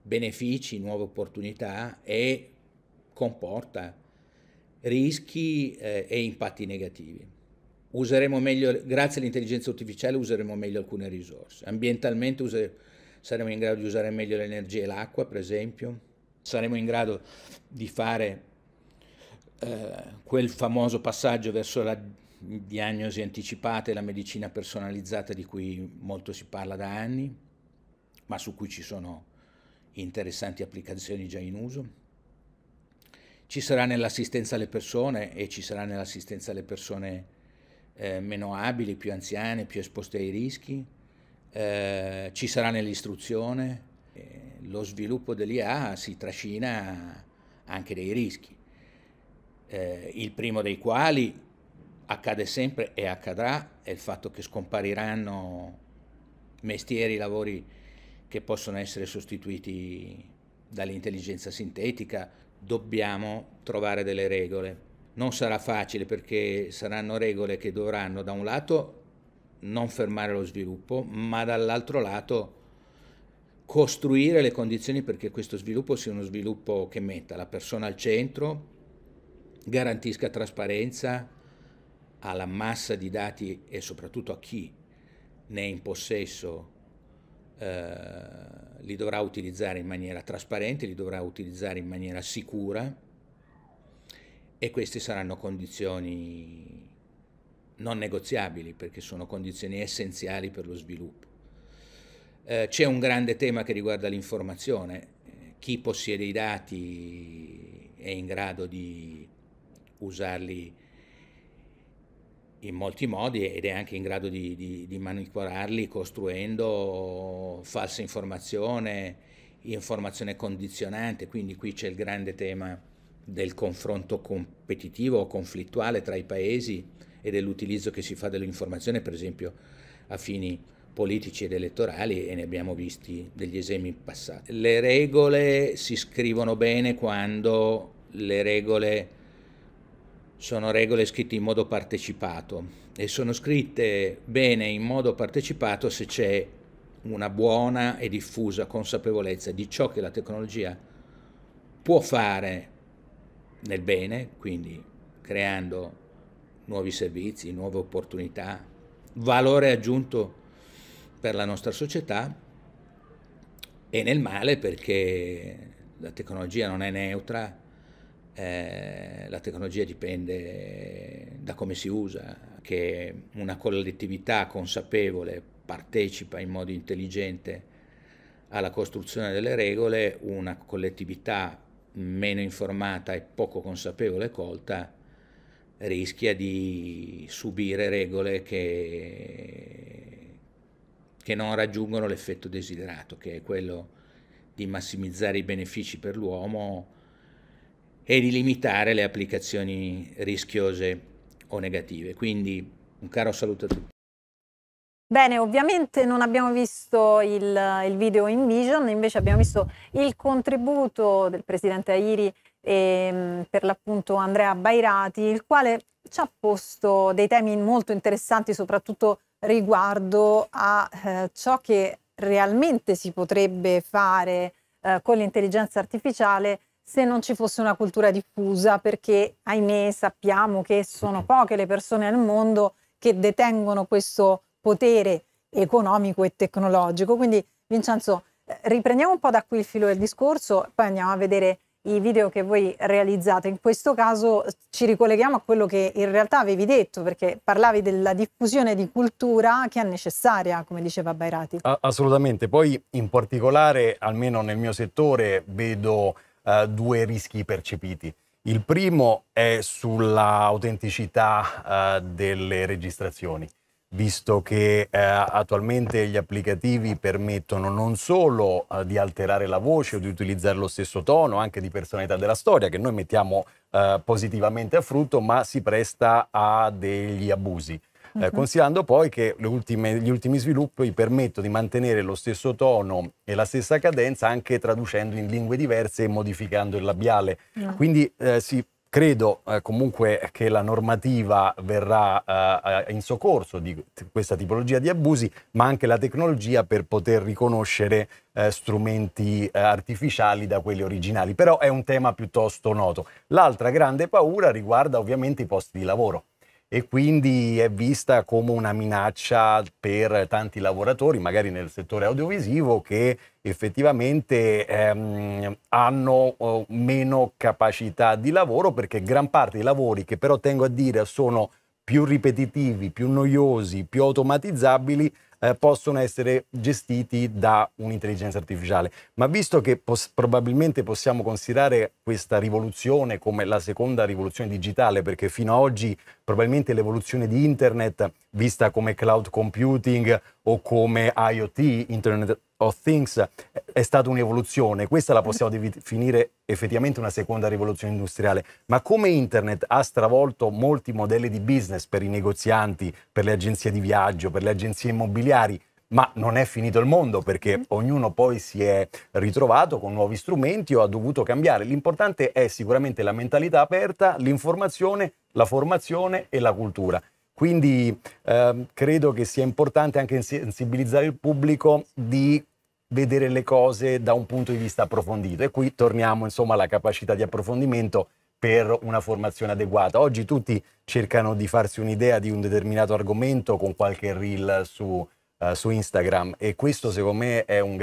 S6: benefici, nuove opportunità e comporta rischi eh, e impatti negativi. Useremo Meglio, grazie all'intelligenza artificiale useremo meglio alcune risorse, ambientalmente useremo saremo in grado di usare meglio l'energia e l'acqua, per esempio, saremo in grado di fare eh, quel famoso passaggio verso la diagnosi anticipata e la medicina personalizzata di cui molto si parla da anni, ma su cui ci sono interessanti applicazioni già in uso. Ci sarà nell'assistenza alle persone e ci sarà nell'assistenza alle persone eh, meno abili, più anziane, più esposte ai rischi, eh, ci sarà nell'istruzione. Eh, lo sviluppo dell'IA si trascina anche dei rischi, eh, il primo dei quali accade sempre e accadrà è il fatto che scompariranno mestieri, lavori che possono essere sostituiti dall'intelligenza sintetica, dobbiamo trovare delle regole. Non sarà facile perché saranno regole che dovranno da un lato non fermare lo sviluppo, ma dall'altro lato costruire le condizioni perché questo sviluppo sia uno sviluppo che metta la persona al centro, garantisca trasparenza alla massa di dati e soprattutto a chi ne è in possesso eh, li dovrà utilizzare in maniera trasparente, li dovrà utilizzare in maniera sicura e queste saranno condizioni non negoziabili perché sono condizioni essenziali per lo sviluppo. Eh, c'è un grande tema che riguarda l'informazione, eh, chi possiede i dati è in grado di usarli in molti modi ed è anche in grado di, di, di manipolarli costruendo falsa informazione, informazione condizionante, quindi qui c'è il grande tema del confronto competitivo o conflittuale tra i paesi e dell'utilizzo che si fa dell'informazione, per esempio a fini politici ed elettorali e ne abbiamo visti degli esempi in passato. Le regole si scrivono bene quando le regole sono regole scritte in modo partecipato e sono scritte bene in modo partecipato se c'è una buona e diffusa consapevolezza di ciò che la tecnologia può fare nel bene, quindi creando nuovi servizi, nuove opportunità, valore aggiunto per la nostra società e nel male perché la tecnologia non è neutra, eh, la tecnologia dipende da come si usa, che una collettività consapevole partecipa in modo intelligente alla costruzione delle regole, una collettività meno informata e poco consapevole e colta rischia di subire regole che, che non raggiungono l'effetto desiderato, che è quello di massimizzare i benefici per l'uomo e di limitare le applicazioni rischiose o negative. Quindi un caro saluto a tutti.
S1: Bene, ovviamente non abbiamo visto il, il video in vision, invece abbiamo visto il contributo del presidente Airi ehm, per l'appunto Andrea Bairati, il quale ci ha posto dei temi molto interessanti, soprattutto riguardo a eh, ciò che realmente si potrebbe fare eh, con l'intelligenza artificiale se non ci fosse una cultura diffusa, perché ahimè sappiamo che sono poche le persone al mondo che detengono questo potere economico e tecnologico. Quindi Vincenzo, eh, riprendiamo un po' da qui il filo del discorso, poi andiamo a vedere i video che voi realizzate. In questo caso eh, ci ricolleghiamo a quello che in realtà avevi detto, perché parlavi della diffusione di cultura che è necessaria, come diceva Bairati.
S5: Assolutamente, poi in particolare, almeno nel mio settore, vedo uh, due rischi percepiti. Il primo è sull'autenticità uh, delle registrazioni visto che eh, attualmente gli applicativi permettono non solo eh, di alterare la voce o di utilizzare lo stesso tono, anche di personalità della storia, che noi mettiamo eh, positivamente a frutto, ma si presta a degli abusi. Uh-huh. considerando poi che ultime, gli ultimi sviluppi permettono di mantenere lo stesso tono e la stessa cadenza anche traducendo in lingue diverse e modificando il labiale. Uh-huh. Quindi eh, si Credo eh, comunque che la normativa verrà eh, eh in soccorso di questa tipologia di abusi, ma anche la tecnologia per poter riconoscere eh, strumenti eh, artificiali da quelli originali. Però è un tema piuttosto noto. L'altra grande paura riguarda ovviamente i posti di lavoro e quindi è vista come una minaccia per tanti lavoratori, magari nel settore audiovisivo, che effettivamente ehm, hanno meno capacità di lavoro perché gran parte dei lavori che però tengo a dire sono più ripetitivi, più noiosi, più automatizzabili, eh, possono essere gestiti da un'intelligenza artificiale. Ma visto che pos probabilmente possiamo considerare questa rivoluzione come la seconda rivoluzione digitale, perché fino ad oggi probabilmente l'evoluzione di Internet, vista come cloud computing o come IoT, Internet of Things è stata un'evoluzione, questa la possiamo definire effettivamente una seconda rivoluzione industriale, ma come internet ha stravolto molti modelli di business per i negozianti, per le agenzie di viaggio, per le agenzie immobiliari, ma non è finito il mondo perché mm-hmm. ognuno poi si è ritrovato con nuovi strumenti o ha dovuto cambiare. L'importante è sicuramente la mentalità aperta, l'informazione, la formazione e la cultura. Quindi eh, credo che sia importante anche sensibilizzare il pubblico di vedere le cose da un punto di vista approfondito. E qui torniamo insomma alla capacità di approfondimento per una formazione adeguata. Oggi tutti cercano di farsi un'idea di un determinato argomento con qualche reel su, uh, su Instagram e questo secondo me è un,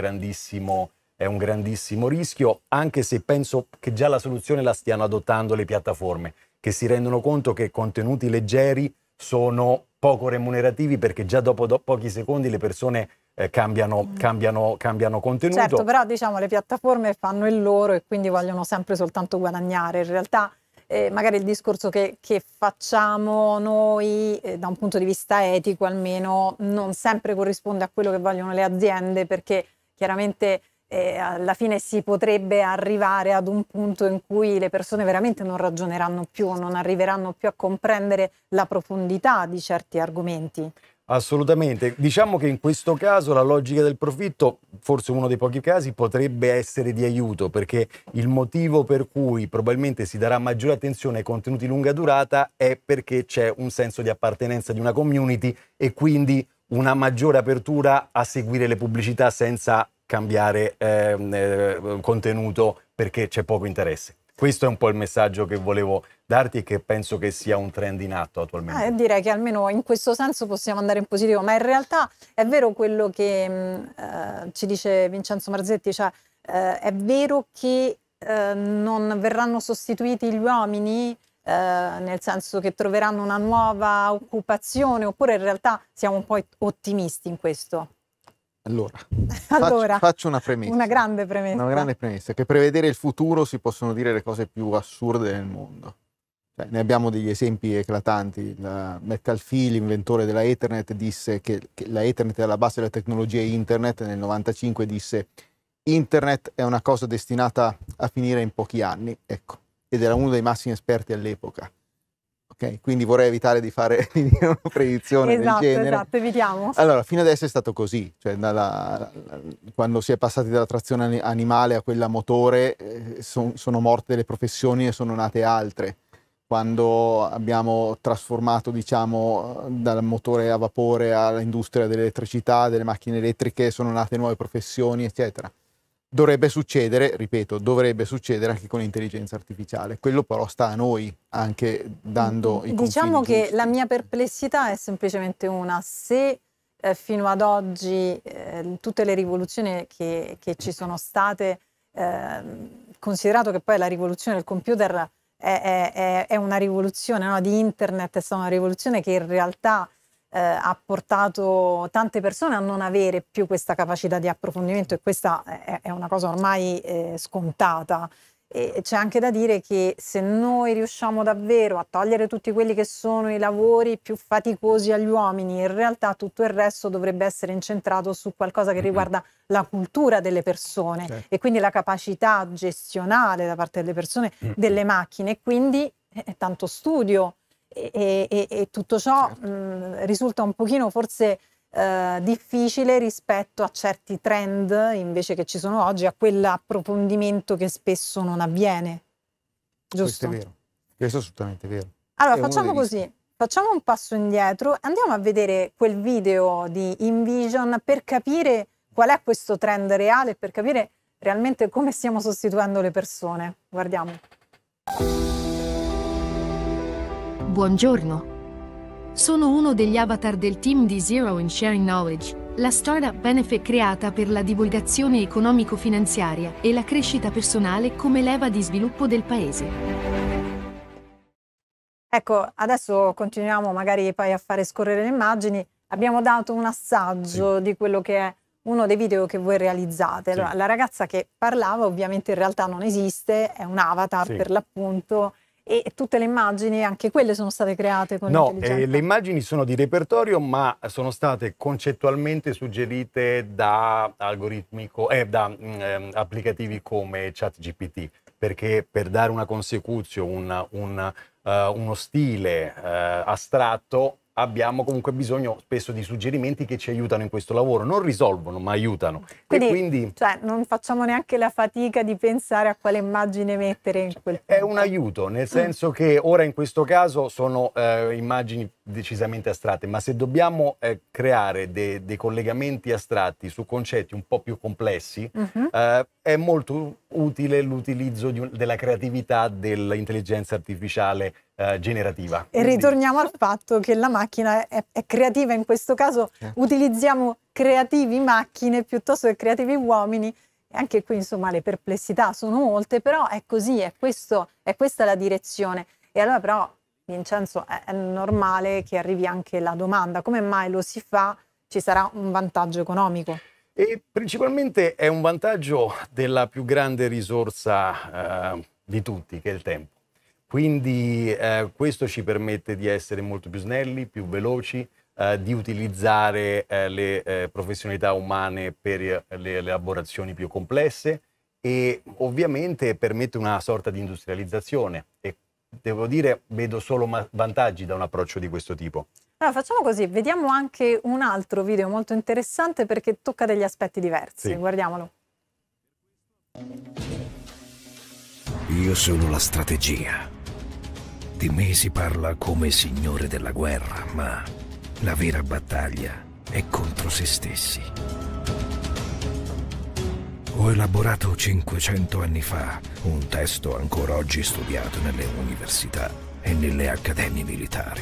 S5: è un grandissimo rischio, anche se penso che già la soluzione la stiano adottando le piattaforme, che si rendono conto che contenuti leggeri sono poco remunerativi perché già dopo do pochi secondi le persone eh, cambiano, mm. cambiano, cambiano, contenuto. Certo,
S1: però diciamo le piattaforme fanno il loro e quindi vogliono sempre soltanto guadagnare. In realtà eh, magari il discorso che, che facciamo noi eh, da un punto di vista etico almeno non sempre corrisponde a quello che vogliono le aziende perché chiaramente eh, alla fine si potrebbe arrivare ad un punto in cui le persone veramente non ragioneranno più, non arriveranno più a comprendere la profondità di certi argomenti.
S5: Assolutamente. Diciamo che in questo caso la logica del profitto, forse uno dei pochi casi, potrebbe essere di aiuto perché il motivo per cui probabilmente si darà maggiore attenzione ai contenuti lunga durata è perché c'è un senso di appartenenza di una community e quindi una maggiore apertura a seguire le pubblicità senza cambiare ehm, eh, contenuto perché c'è poco interesse. Questo è un po' il messaggio che volevo darti e che penso che sia un trend in atto attualmente.
S1: Eh, direi che almeno in questo senso possiamo andare in positivo, ma in realtà è vero quello che mm, eh, ci dice Vincenzo Marzetti, cioè eh, è vero che eh, non verranno sostituiti gli uomini, eh, nel senso che troveranno una nuova occupazione, oppure in realtà siamo un po' ottimisti in questo?
S3: Allora, allora faccio, faccio, una premessa. Una
S1: grande premessa. Una grande
S3: premessa, che prevedere il futuro si possono dire le cose più assurde nel mondo. Cioè, ne abbiamo degli esempi eclatanti. La McAfee, l'inventore della Ethernet, disse che, che la Ethernet è alla base della tecnologia Internet. Nel 1995 disse Internet è una cosa destinata a finire in pochi anni, ecco, ed era uno dei massimi esperti all'epoca. Okay, quindi vorrei evitare di fare una predizione esatto, del genere. Esatto,
S1: evitiamo. Allora,
S3: fino adesso è stato così, cioè dalla, quando si è passati dalla trazione animale a quella motore eh, son, sono morte le professioni e sono nate altre. Quando abbiamo trasformato, diciamo, dal motore a vapore all'industria dell'elettricità, delle macchine elettriche, sono nate nuove professioni, eccetera. Dovrebbe succedere, ripeto, dovrebbe succedere anche con l'intelligenza artificiale. Quello però sta a noi, anche dando i Diciamo che giusti.
S1: la mia perplessità è semplicemente una. Se eh, fino ad oggi eh, tutte le rivoluzioni che, che ci sono state, eh, considerato che poi la rivoluzione del computer è, è, è una rivoluzione no? di internet, è stata una rivoluzione che in realtà eh, ha portato tante persone a non avere più questa capacità di approfondimento e questa è, è una cosa ormai eh, scontata. E c'è anche da dire che se noi riusciamo davvero a togliere tutti quelli che sono i lavori più faticosi agli uomini, in realtà tutto il resto dovrebbe essere incentrato su qualcosa che riguarda la cultura delle persone certo. e quindi la capacità gestionale da parte delle persone, delle macchine, e quindi eh, tanto studio, e, e, e tutto ciò certo. mh, mm, risulta un pochino forse eh, difficile rispetto a certi trend invece che ci sono oggi, a quell'approfondimento che spesso non avviene.
S3: Giusto? Questo è vero, questo è assolutamente vero. Allora è facciamo così,
S1: rischi. facciamo un passo indietro, andiamo a vedere quel video di InVision per capire qual è questo trend reale, per capire realmente come stiamo sostituendo le persone. Guardiamo.
S2: Buongiorno.
S4: Sono uno degli avatar del team di Zero in Sharing Knowledge, la startup benefit creata per la divulgazione economico-finanziaria e la crescita personale come leva di sviluppo del paese.
S1: Ecco, adesso continuiamo magari poi a fare scorrere le immagini. Abbiamo dato un assaggio sì. di quello che è uno dei video che voi realizzate. Sì. la ragazza che parlava ovviamente in realtà non esiste, è un avatar sì. per l'appunto e tutte le immagini, anche quelle sono state create con No, eh, le
S5: immagini sono di repertorio, ma sono state concettualmente suggerite da, eh, da mh, mm, ehm, applicativi come ChatGPT, perché per dare una consecuzione, un, un, uh, uno stile uh, astratto abbiamo comunque bisogno spesso di suggerimenti che ci aiutano in questo lavoro, non risolvono ma aiutano. Quindi, quindi
S1: cioè, non facciamo neanche la fatica di pensare a quale immagine mettere in quel punto.
S5: È un aiuto, nel senso che ora in questo caso sono eh, immagini decisamente astratte, ma se dobbiamo eh, creare dei collegamenti astratti su concetti un po' più complessi, uh mhm. -huh. eh, è molto utile l'utilizzo della creatività dell'intelligenza artificiale eh, generativa. E
S1: ritorniamo al fatto che la macchina è, è creativa, in questo caso utilizziamo creativi macchine piuttosto che creativi uomini anche qui insomma le perplessità sono molte, però è così, è, questo, è questa la direzione. E allora però Vincenzo, è, è normale che arrivi anche la domanda. Come mai lo si fa? Ci sarà un vantaggio economico?
S5: E principalmente è un vantaggio della più grande risorsa eh, di tutti, che è il tempo. Quindi eh, questo ci permette di essere molto più snelli, più veloci, eh, di utilizzare eh, le eh, professionalità umane per eh, le elaborazioni più complesse e ovviamente permette una sorta di industrializzazione e devo dire, vedo solo vantaggi da un approccio di questo tipo.
S1: Allora facciamo così, vediamo anche un altro video molto interessante perché tocca degli aspetti diversi. Sì. Guardiamolo.
S7: Io sono la strategia. Di me si parla
S6: come signore della guerra, ma la vera battaglia è contro se stessi. Ho elaborato 500 anni fa un testo ancora oggi studiato nelle università e nelle accademie
S8: militari.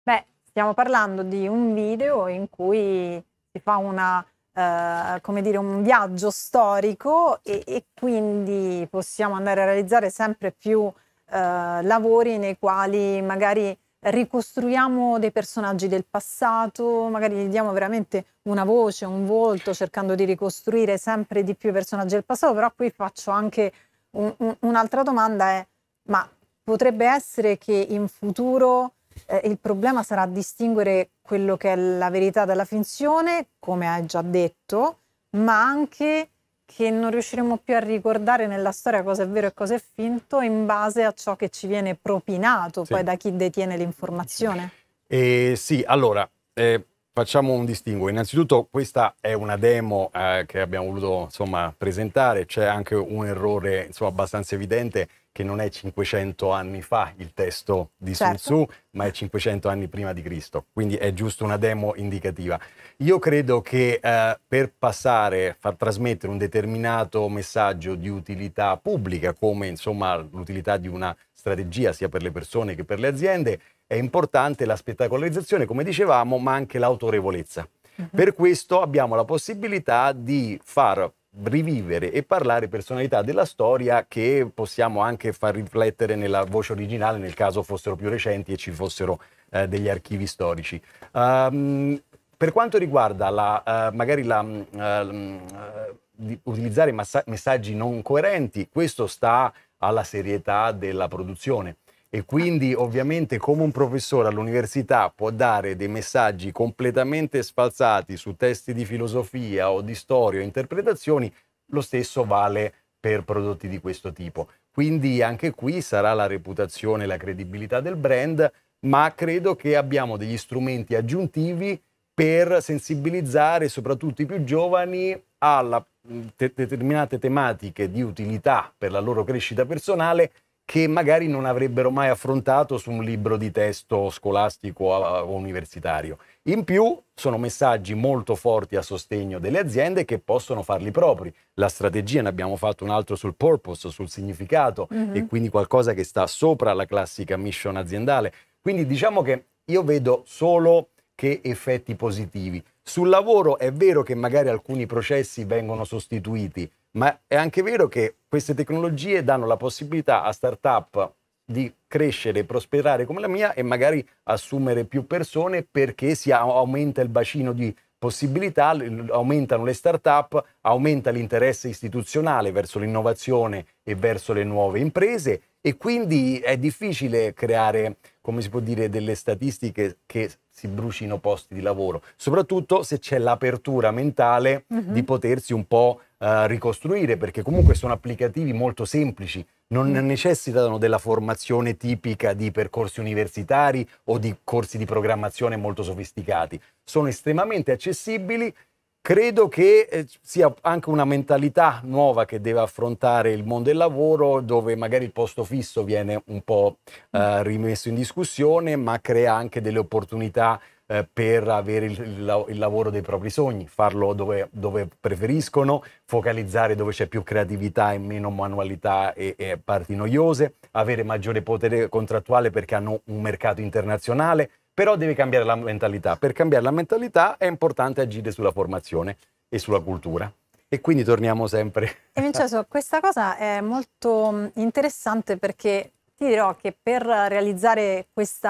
S1: Beh, stiamo parlando di un video in cui si fa una, eh, come dire, un viaggio storico e, e, quindi possiamo andare a realizzare sempre più eh, lavori nei quali magari ricostruiamo dei personaggi del passato, magari gli diamo veramente una voce, un volto, cercando di ricostruire sempre di più i personaggi del passato, però qui faccio anche un, un, un'altra domanda è, ma potrebbe essere che in futuro eh, il problema sarà distinguere quello che è la verità dalla finzione, come hai già detto, ma anche che non riusciremo più a ricordare nella storia cosa è vero e cosa è finto in base a ciò che ci viene propinato sì. poi da chi detiene l'informazione.
S5: Eh, sì, allora eh, facciamo un distinguo. Innanzitutto questa è una demo eh, che abbiamo voluto insomma, presentare, c'è anche un errore insomma, abbastanza evidente che non è 500 anni fa il testo di certo. Sun Tzu, ma è 500 anni prima di Cristo, quindi è giusto una demo indicativa. Io credo che eh, per passare, far trasmettere un determinato messaggio di utilità pubblica, come insomma l'utilità di una strategia sia per le persone che per le aziende, è importante la spettacolarizzazione, come dicevamo, ma anche l'autorevolezza. Mhm. Per questo abbiamo la possibilità di far rivivere e parlare personalità della storia che possiamo anche far riflettere nella voce originale nel caso fossero più recenti e ci fossero eh, degli archivi storici. Um, per quanto riguarda la, uh, magari la, uh, uh, utilizzare massa- messaggi non coerenti, questo sta alla serietà della produzione e quindi ovviamente come un professore all'università può dare dei messaggi completamente sfalsati su testi di filosofia o di storia o interpretazioni, lo stesso vale per prodotti di questo tipo. Quindi anche qui sarà la reputazione e la credibilità del brand, ma credo che abbiamo degli strumenti aggiuntivi per sensibilizzare soprattutto i più giovani a mm, te determinate tematiche di utilità per la loro crescita personale che magari non avrebbero mai affrontato su un libro di testo scolastico o universitario. In più sono messaggi molto forti a sostegno delle aziende che possono farli propri. La strategia, ne abbiamo fatto un altro sul purpose, sul significato mm-hmm. e quindi qualcosa che sta sopra la classica mission aziendale. Quindi diciamo che io vedo solo che effetti positivi. Sul lavoro è vero che magari alcuni processi vengono sostituiti, ma è anche vero che queste tecnologie danno la possibilità a startup di crescere, prosperare come la mia e magari assumere più persone perché si aumenta il bacino di possibilità, aumentano le startup, aumenta l'interesse istituzionale verso l'innovazione e verso le nuove imprese e quindi è difficile creare, come si può dire, delle statistiche che si brucino posti di lavoro, soprattutto se c'è l'apertura mentale uh -huh. di mhm. potersi un po' Eh, ricostruire perché comunque sono applicativi molto semplici, non mm. necessitano della formazione tipica di percorsi universitari o di corsi di programmazione molto sofisticati, sono estremamente accessibili. Credo che eh, sia anche una mentalità nuova che deve affrontare il mondo del lavoro, dove magari il posto fisso viene un po' uh, rimesso in discussione, ma crea anche delle opportunità eh, per avere il, il, il, lavoro dei propri sogni, farlo dove, dove, preferiscono, focalizzare dove c'è più creatività e meno manualità e, e parti noiose, avere maggiore potere contrattuale perché hanno un mercato internazionale, però deve cambiare la mentalità. Per cambiare la mentalità è importante agire sulla formazione e sulla cultura. E quindi torniamo sempre.
S1: E Vincenzo, questa cosa è molto interessante perché ti dirò che per realizzare questo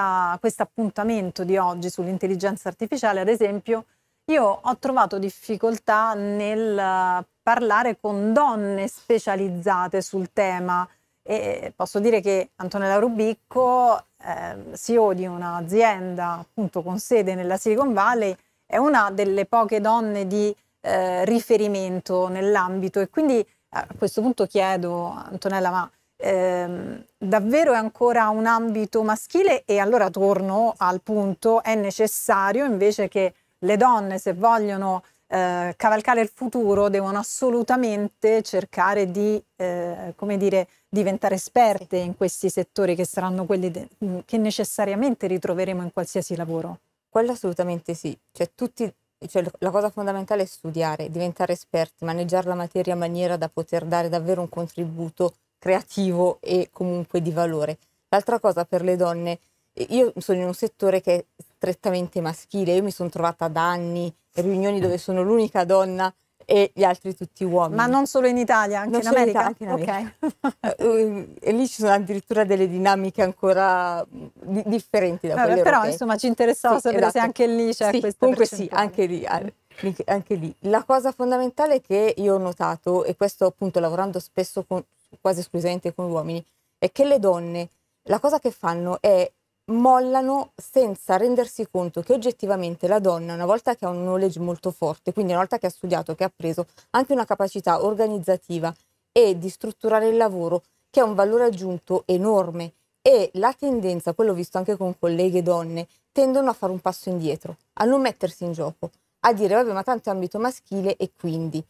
S1: appuntamento di oggi sull'intelligenza artificiale, ad esempio, io ho trovato difficoltà nel eh, parlare con donne specializzate sul tema e posso dire che Antonella Rubicco, eh, CEO di un'azienda appunto con sede nella Silicon Valley, è una delle poche donne di eh, riferimento nell'ambito e quindi eh, a questo punto chiedo Antonella ma eh, davvero è ancora un ambito maschile e allora torno al punto, è necessario invece che le donne se vogliono eh, cavalcare il futuro devono assolutamente cercare di, eh, come dire, diventare esperte in questi settori che saranno quelli mm, che necessariamente ritroveremo in qualsiasi lavoro. Quello assolutamente sì, cioè, tutti, cioè, la cosa
S2: fondamentale è studiare, diventare esperti, maneggiare la materia in maniera da poter dare davvero un contributo creativo e comunque di valore. L'altra cosa per le donne, eh, io sono in un settore che è strettamente maschile, io mi sono trovata da anni in riunioni dove mm. sono l'unica donna e gli altri tutti uomini. Ma non
S1: solo in Italia, anche non in America. Anche in America. Okay.
S2: Eh, eh, e lì ci sono addirittura delle dinamiche ancora mm, di differenti da Vabbè, Però europee. insomma
S1: ci interessava sì, sapere esatto. se anche
S2: lì c'è sì, questa Comunque sì, anche lì, anche lì. La cosa fondamentale che io ho notato, e questo appunto lavorando spesso con, quasi esclusivamente con uomini, è che le donne la cosa che fanno è mollano senza rendersi conto che oggettivamente la donna, una volta che ha un knowledge molto forte, quindi una volta che ha studiato, che ha preso anche una capacità organizzativa e di strutturare il lavoro, che è un valore aggiunto enorme e la tendenza, quello visto anche con colleghe donne, tendono a fare un passo indietro, a non mettersi in gioco, a dire vabbè ma tanto è ambito maschile e quindi.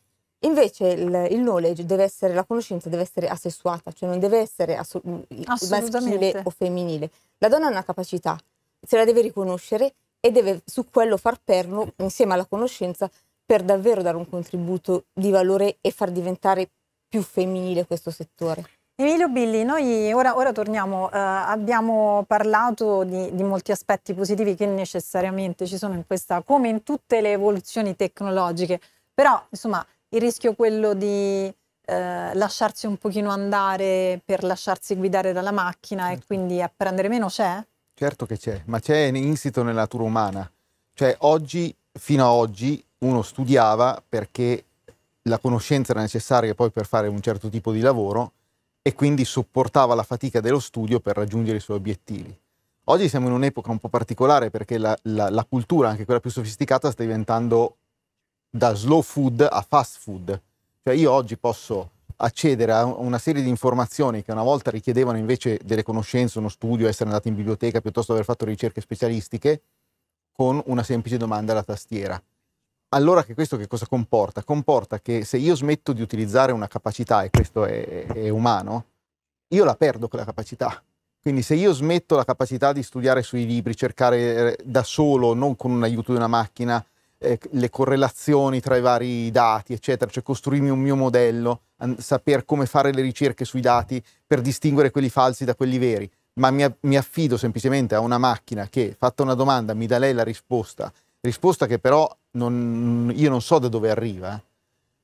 S2: Invece il, il, knowledge deve essere, la conoscenza deve essere assessuata, cioè non deve essere assolut- maschile o femminile. La donna ha una capacità, se la deve riconoscere e deve su quello far perno insieme alla conoscenza per davvero dare un contributo di valore e far diventare più femminile questo settore.
S1: Emilio Billi, noi ora, ora torniamo, uh, abbiamo parlato di, di, molti aspetti positivi che necessariamente ci sono in questa, come in tutte le evoluzioni tecnologiche, però insomma il rischio quello di eh, lasciarsi un pochino andare per lasciarsi guidare dalla macchina certo. e quindi apprendere meno c'è?
S8: Certo
S3: che c'è, ma c'è insito nella natura umana. Cioè oggi, fino a oggi, uno studiava perché la conoscenza era necessaria poi per fare un certo tipo di lavoro e quindi sopportava la fatica dello studio per raggiungere i suoi obiettivi. Oggi siamo in un'epoca un po' particolare perché la, la, la cultura, anche quella più sofisticata, sta diventando da slow food a fast food. Cioè io oggi posso accedere a una serie di informazioni che una volta richiedevano invece delle conoscenze, uno studio, essere andato in biblioteca piuttosto che aver fatto ricerche specialistiche con una semplice domanda alla tastiera. Allora che questo che cosa comporta? Comporta che se io smetto di utilizzare una capacità, e questo è, è umano, io la perdo quella capacità. Quindi se io smetto la capacità di studiare sui libri, cercare eh, da solo, non con l'aiuto di una macchina, eh, le correlazioni tra i vari dati, eccetera, cioè costruirmi un mio modello, saper come fare le ricerche sui dati per distinguere quelli falsi da quelli veri, ma mi, mi affido semplicemente a una macchina che, fatta una domanda, mi dà lei la risposta, risposta che però non, io non so da dove arriva. Eh.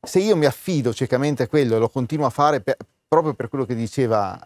S3: Se io mi affido ciecamente a quello e lo continuo a fare per, proprio per quello che diceva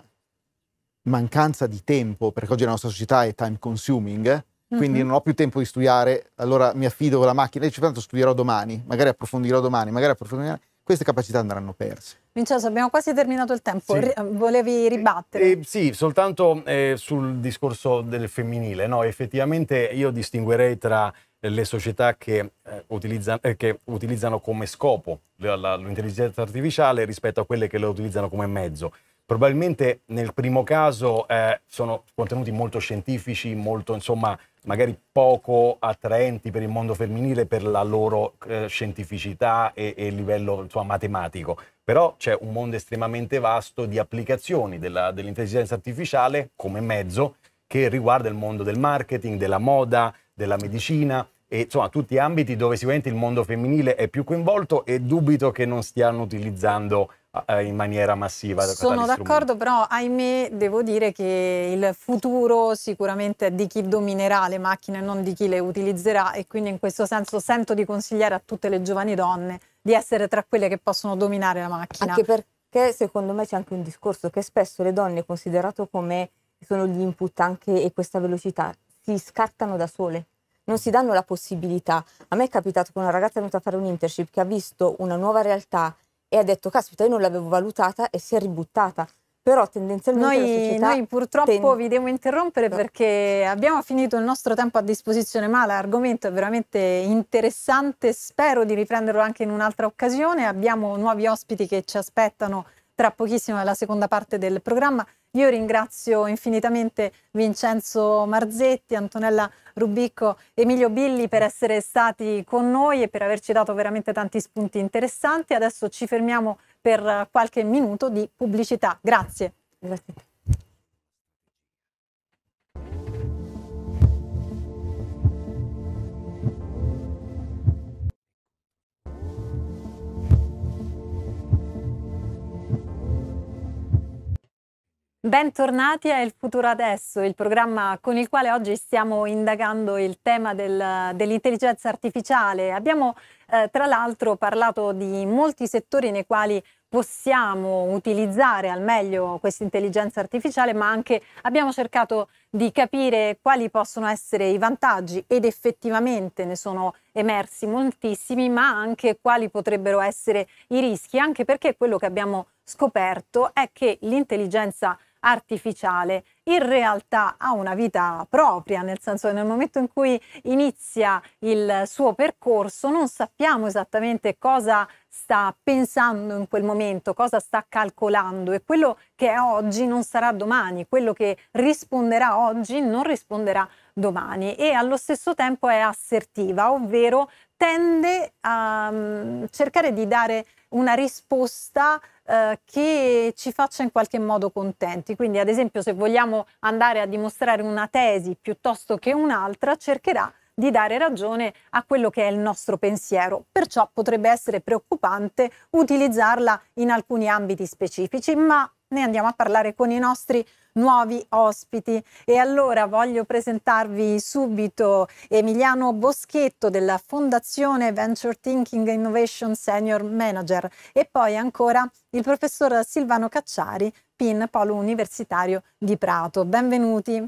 S3: mancanza di tempo, perché oggi la nostra società è time consuming, quindi uh-huh. non ho più tempo di studiare, allora mi affido con la macchina, e dice tanto studierò domani, magari approfondirò domani, magari approfondirò Queste capacità andranno perse.
S1: Vincenzo, abbiamo quasi terminato il tempo, sì. Ri- volevi ribattere?
S5: Eh, eh, sì, soltanto eh, sul discorso del femminile, no? effettivamente io distinguerei tra le società che, eh, utilizzano, eh, che utilizzano come scopo la, la, l'intelligenza artificiale rispetto a quelle che lo utilizzano come mezzo. Probabilmente nel primo caso eh, sono contenuti molto scientifici, molto insomma magari poco attraenti per il mondo femminile per la loro eh, scientificità e, e livello insomma, matematico. Però c'è un mondo estremamente vasto di applicazioni della, dell'intelligenza artificiale come mezzo che riguarda il mondo del marketing, della moda, della medicina e insomma tutti ambiti dove sicuramente il mondo femminile è più coinvolto e dubito che non stiano utilizzando eh, in maniera massiva. Sono d'accordo,
S1: però ahimè devo dire che il futuro sicuramente è di chi dominerà le macchine non di chi le utilizzerà e quindi in questo senso sento di consigliare a tutte le giovani donne di essere tra quelle che possono dominare la macchina. Anche
S2: perché secondo me c'è anche un discorso che spesso le donne considerato come sono gli input anche e questa velocità si scartano da sole non si danno la possibilità. A me è capitato che una ragazza è venuta a fare un internship che ha visto una nuova realtà e ha detto caspita io non l'avevo valutata e si è ributtata però tendenzialmente noi, noi purtroppo vi
S1: devo interrompere no. perché abbiamo finito il nostro tempo a disposizione ma l'argomento è veramente interessante spero di riprenderlo anche in un'altra occasione abbiamo nuovi ospiti che ci aspettano tra pochissimo la seconda parte del programma io ringrazio infinitamente Vincenzo Marzetti, Antonella Rubicco, Emilio Billi per essere stati con noi e per averci dato veramente tanti spunti interessanti. Adesso ci fermiamo per qualche minuto di pubblicità. Grazie. Grazie. Bentornati a Il Futuro Adesso, il programma con il quale oggi stiamo indagando il tema del, dell'intelligenza artificiale. Abbiamo eh, tra l'altro parlato di molti settori nei quali possiamo utilizzare al meglio questa intelligenza artificiale, ma anche abbiamo cercato di capire quali possono essere i vantaggi ed effettivamente ne sono emersi moltissimi, ma anche quali potrebbero essere i rischi, anche perché quello che abbiamo scoperto è che l'intelligenza artificiale artificiale, in realtà ha una vita propria, nel senso che nel momento in cui inizia il suo percorso non sappiamo esattamente cosa sta pensando in quel momento, cosa sta calcolando e quello che è oggi non sarà domani, quello che risponderà oggi non risponderà domani e allo stesso tempo è assertiva, ovvero tende a um, cercare di dare una risposta eh, che ci faccia in qualche modo contenti. Quindi ad esempio se vogliamo andare a dimostrare una tesi piuttosto che un'altra cercherà di dare ragione a quello che è il nostro pensiero. Perciò potrebbe essere preoccupante utilizzarla in alcuni ambiti specifici, ma ne andiamo a parlare con i nostri nuovi ospiti. E allora voglio presentarvi subito Emiliano Boschetto della Fondazione Venture Thinking Innovation Senior Manager e poi ancora il professor Silvano Cacciari, PIN Polo Universitario di Prato. Benvenuti.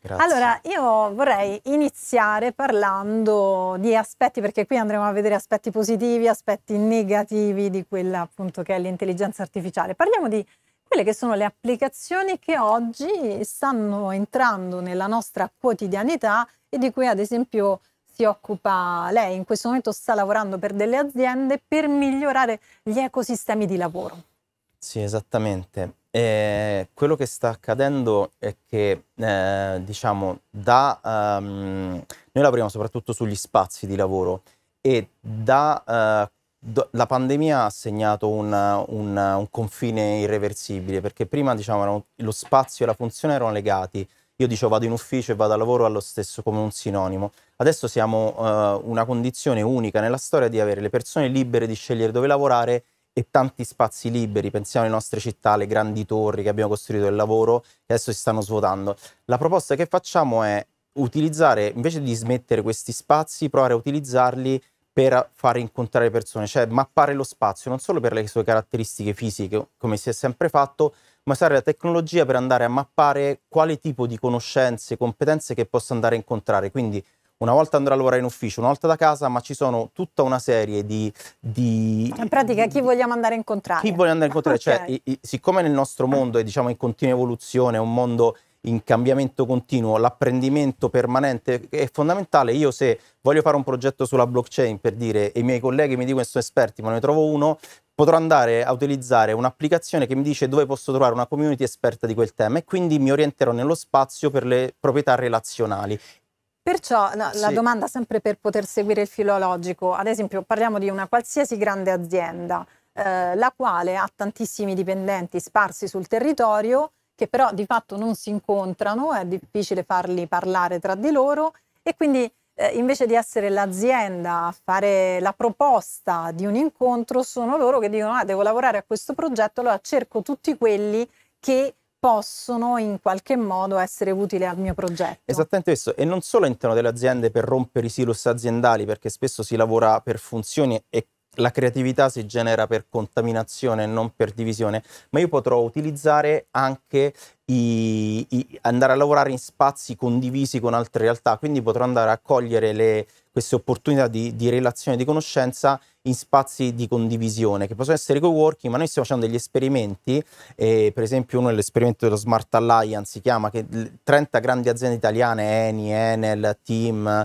S1: Grazie. Allora, io vorrei iniziare parlando di aspetti, perché qui andremo a vedere aspetti positivi, aspetti negativi di quella appunto che è l'intelligenza artificiale. Parliamo di quelle che sono le applicazioni che oggi stanno entrando nella nostra quotidianità e di cui ad esempio si occupa lei. In questo momento sta lavorando per delle aziende per migliorare gli ecosistemi di lavoro.
S9: Sì, esattamente. E quello che sta accadendo è che, eh, diciamo, da, um, noi lavoriamo soprattutto sugli spazi di lavoro e da uh, la pandemia ha segnato un, un, un, confine irreversibile, perché prima diciamo, erano, lo spazio e la funzione erano legati. Io dicevo vado in ufficio e vado a lavoro allo stesso come un sinonimo. Adesso siamo uh, una condizione unica nella storia di avere le persone libere di scegliere dove lavorare e tanti spazi liberi. Pensiamo alle nostre città, alle grandi torri che abbiamo costruito del lavoro che adesso si stanno svuotando. La proposta che facciamo è utilizzare, invece di smettere questi spazi, provare a utilizzarli per far incontrare persone, cioè mappare lo spazio non solo per le sue caratteristiche fisiche, come si è sempre fatto, ma usare la tecnologia per andare a mappare quale tipo di conoscenze, competenze che possa andare a incontrare. Quindi una volta andrà a lavorare in ufficio, una volta da casa, ma ci sono tutta una serie di... di
S1: in pratica chi vogliamo andare a incontrare. Chi
S9: vogliamo andare a incontrare, okay. cioè i, i, siccome nel nostro mondo è diciamo in continua evoluzione, è un mondo in cambiamento continuo, l'apprendimento permanente è fondamentale. Io se voglio fare un progetto sulla blockchain per dire e i miei colleghi mi dicono che sono esperti, ma ne trovo uno, potrò andare a utilizzare un'applicazione che mi dice dove posso trovare una community esperta di quel tema e quindi mi orienterò nello spazio per le proprietà relazionali.
S1: Perciò no, sì. la domanda sempre per poter seguire il filologico, ad esempio parliamo di una qualsiasi grande azienda, eh, la quale ha tantissimi dipendenti sparsi sul territorio, che però di fatto non si incontrano, è difficile farli parlare tra di loro e quindi eh, invece di essere l'azienda a fare la proposta di un incontro sono loro che dicono ah, devo lavorare a questo progetto, allora cerco tutti quelli che possono in qualche modo essere utili al mio progetto.
S9: Esattamente questo, e non solo all'interno delle aziende per rompere i silos aziendali, perché spesso si lavora per funzioni e la creatività si genera per contaminazione e non per divisione, ma io potrò utilizzare anche i, i, andare a lavorare in spazi condivisi con altre realtà, quindi potrò andare a cogliere le, queste opportunità di, di relazione di conoscenza in spazi di condivisione, che possono essere co-working, ma noi stiamo facendo degli esperimenti, eh, per esempio uno è l'esperimento dello Smart Alliance, si chiama, che 30 grandi aziende italiane, Eni, Enel, Team,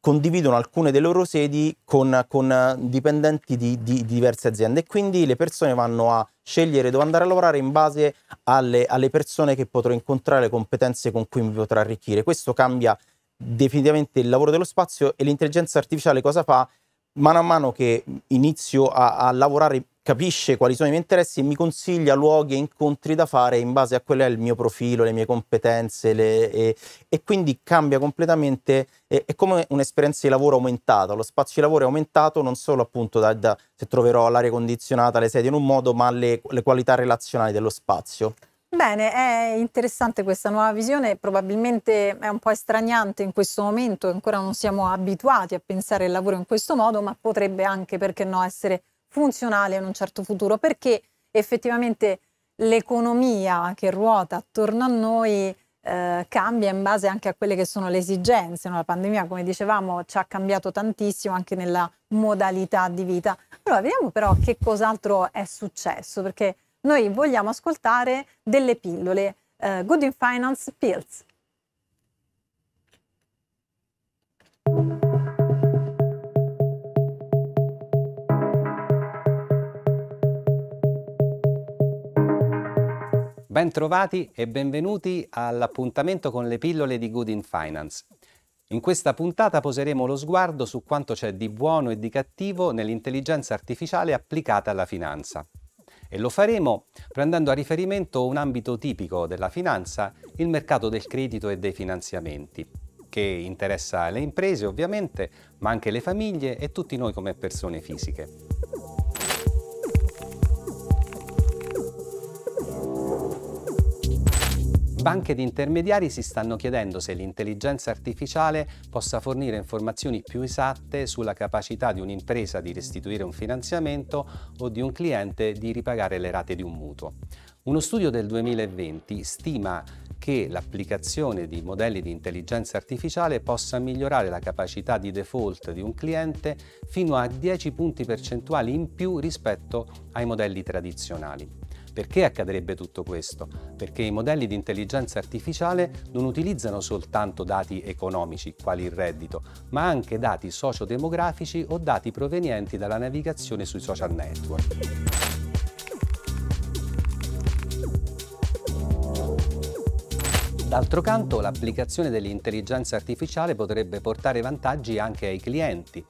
S9: condividono alcune delle loro sedi con, con eh, dipendenti di, di, di, diverse aziende e quindi le persone vanno a scegliere dove andare a lavorare in base alle, alle persone che potrò incontrare, le competenze con cui mi potrò arricchire. Questo cambia definitivamente il lavoro dello spazio e l'intelligenza artificiale cosa fa? Mano a mano che inizio a, a lavorare capisce quali sono i miei interessi e mi consiglia luoghi e incontri da fare in base a quello che è il mio profilo, le mie competenze le, e, e, quindi cambia completamente, è, è come un'esperienza di lavoro aumentata, lo spazio di lavoro è aumentato non solo appunto da, da se troverò l'aria condizionata, le sedie in un modo, ma le, le qualità relazionali dello spazio.
S1: Bene, è interessante questa nuova visione, probabilmente è un po' estraniante in questo momento, ancora non siamo abituati a pensare il lavoro in questo modo, ma potrebbe anche, perché no, essere funzionale in un certo futuro, perché effettivamente l'economia che ruota attorno a noi eh, cambia in base anche a quelle che sono le esigenze. No? La pandemia, come dicevamo, ci ha cambiato tantissimo anche nella modalità di vita. Allora, vediamo però che cos'altro è successo, perché noi vogliamo ascoltare delle pillole. Eh, Good in Finance Pills.
S10: Bentrovati e benvenuti all'appuntamento con le pillole di Good in Finance. In questa puntata poseremo lo sguardo su quanto c'è di buono e di cattivo nell'intelligenza artificiale applicata alla finanza. E lo faremo prendendo a riferimento un ambito tipico della finanza, il mercato del credito e dei finanziamenti, che interessa le imprese ovviamente, ma anche le famiglie e tutti noi come persone fisiche. banche di intermediari si stanno chiedendo se l'intelligenza artificiale possa fornire informazioni più esatte sulla capacità di un'impresa di restituire un finanziamento o di un cliente di ripagare le rate di un mutuo. Uno studio del 2020 stima che l'applicazione di modelli di intelligenza artificiale possa migliorare la capacità di default di un cliente fino a 10 punti percentuali in più rispetto ai modelli tradizionali. Perché accadrebbe tutto questo? Perché i modelli di intelligenza artificiale non utilizzano soltanto dati economici, quali il reddito, ma anche dati sociodemografici o dati provenienti dalla navigazione sui social network. D'altro canto, l'applicazione dell'intelligenza artificiale potrebbe portare vantaggi anche ai clienti.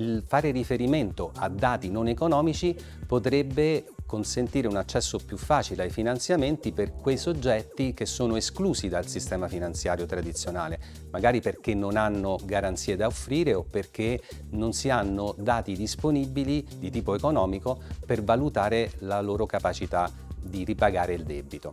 S10: il fare riferimento a dati non economici potrebbe consentire un accesso più facile ai finanziamenti per quei soggetti che sono esclusi dal sistema finanziario tradizionale, magari perché non hanno garanzie da offrire o perché non si hanno dati disponibili di tipo economico per valutare la loro capacità di ripagare il debito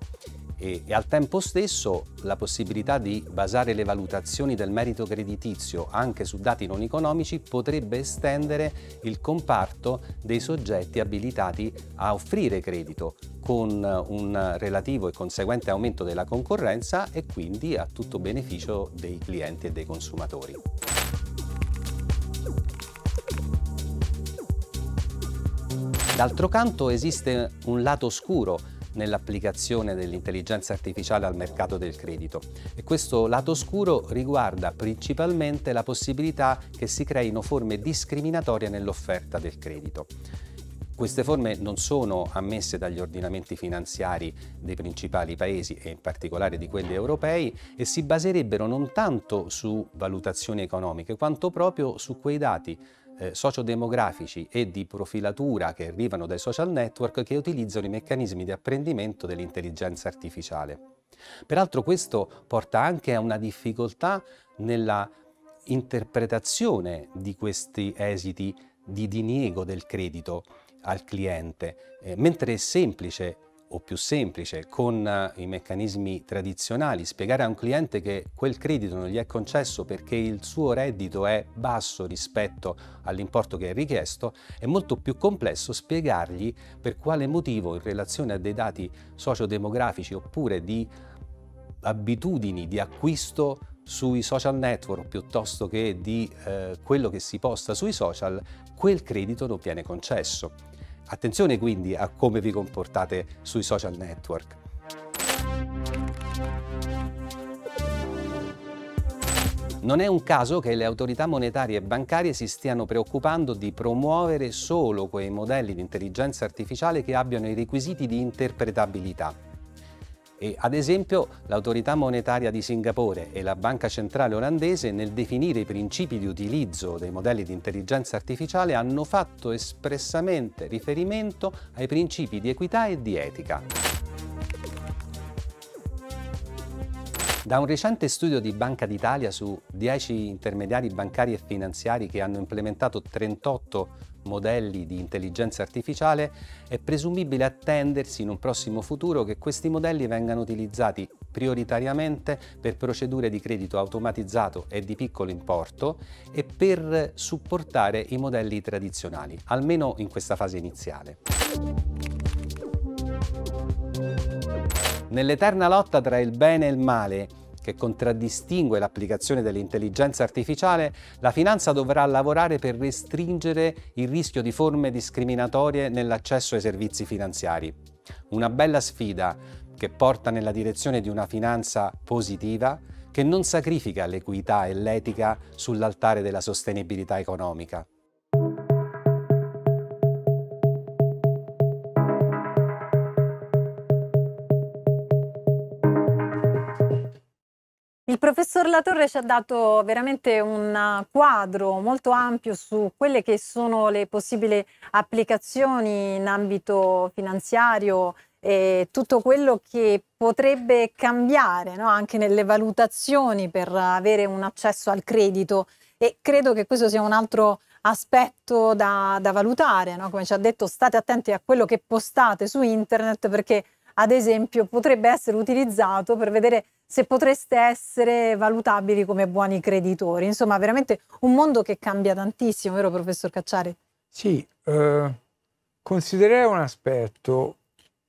S10: e, e, al tempo stesso la possibilità di basare le valutazioni del merito creditizio anche su dati non economici potrebbe estendere il comparto dei soggetti abilitati a offrire credito con un relativo e conseguente aumento della concorrenza e quindi a tutto beneficio dei clienti e dei consumatori. D'altro canto esiste un lato scuro nell'applicazione dell'intelligenza artificiale al mercato del credito e questo lato scuro riguarda principalmente la possibilità che si creino forme discriminatorie nell'offerta del credito. Queste forme non sono ammesse dagli ordinamenti finanziari dei principali paesi e in particolare di quelli europei e si baserebbero non tanto su valutazioni economiche quanto proprio su quei dati eh, sociodemografici e di profilatura che arrivano dai social network che utilizzano i meccanismi di apprendimento dell'intelligenza artificiale. Peraltro questo porta anche a una difficoltà nella interpretazione di questi esiti di diniego del credito al cliente, eh, mentre è semplice o più semplice con eh, i meccanismi tradizionali, spiegare a un cliente che quel credito non gli è concesso perché il suo reddito è basso rispetto all'importo che è richiesto, è molto più complesso spiegargli per quale motivo in relazione a dei dati sociodemografici oppure di abitudini di acquisto sui social network piuttosto che di eh, quello che si posta sui social, quel credito non viene concesso. Attenzione quindi a come vi comportate sui social network. Non è un caso che le autorità monetarie e bancarie si stiano preoccupando di promuovere solo quei modelli di intelligenza artificiale che abbiano i requisiti di interpretabilità. E ad esempio l'autorità monetaria di Singapore e la banca centrale olandese nel definire i principi di utilizzo dei modelli di intelligenza artificiale hanno fatto espressamente riferimento ai principi di equità e di etica. Da un recente studio di Banca d'Italia su 10 intermediari bancari e finanziari che hanno implementato 38 modelli di intelligenza artificiale, è presumibile attendersi in un prossimo futuro che questi modelli vengano utilizzati prioritariamente per procedure di credito automatizzato e di piccolo importo e per supportare i modelli tradizionali, almeno in questa fase iniziale. Nell'eterna lotta tra il bene e il male, che contraddistingue l'applicazione dell'intelligenza artificiale, la finanza dovrà lavorare per restringere il rischio di forme discriminatorie nell'accesso ai servizi finanziari. Una bella sfida che porta nella direzione di una finanza positiva, che non sacrifica l'equità e l'etica sull'altare della sostenibilità economica.
S1: Il professor Latorre ci ha dato veramente un quadro molto ampio su quelle che sono le possibili applicazioni in ambito finanziario e tutto quello che potrebbe cambiare no? anche nelle valutazioni per avere un accesso al credito e credo che questo sia un altro aspetto da, da valutare, no? come ci ha detto state attenti a quello che postate su internet perché ad esempio, potrebbe essere utilizzato per vedere se potreste essere valutabili come buoni creditori. Insomma, veramente un mondo che cambia tantissimo, vero professor Cacciari?
S11: Sì, eh, considererei un aspetto.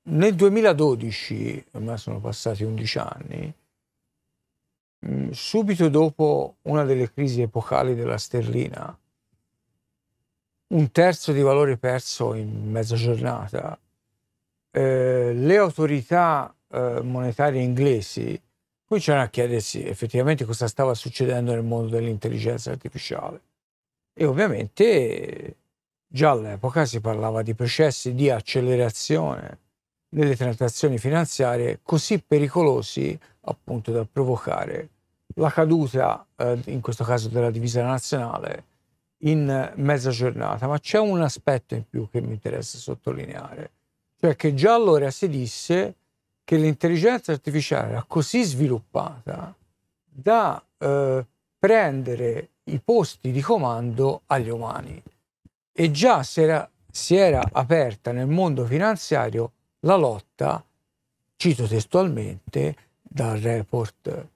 S11: Nel 2012, ormai sono passati 11 anni, mm, subito dopo una delle crisi epocali della sterlina, un terzo di valore perso in mezza giornata, eh, le autorità eh, monetarie inglesi poi c'era a chiedersi eh, effettivamente cosa stava succedendo nel mondo dell'intelligenza artificiale. E ovviamente già all'epoca si parlava di processi di accelerazione delle transazioni finanziarie così pericolosi appunto da provocare la caduta, eh, in questo caso della divisa nazionale, in mezza giornata. Ma c'è un aspetto in più che mi interessa sottolineare, cioè che già allora si disse che l'intelligenza artificiale era così sviluppata da eh, prendere i posti di comando agli umani e già si era, si era aperta nel mondo finanziario la lotta, cito testualmente dal report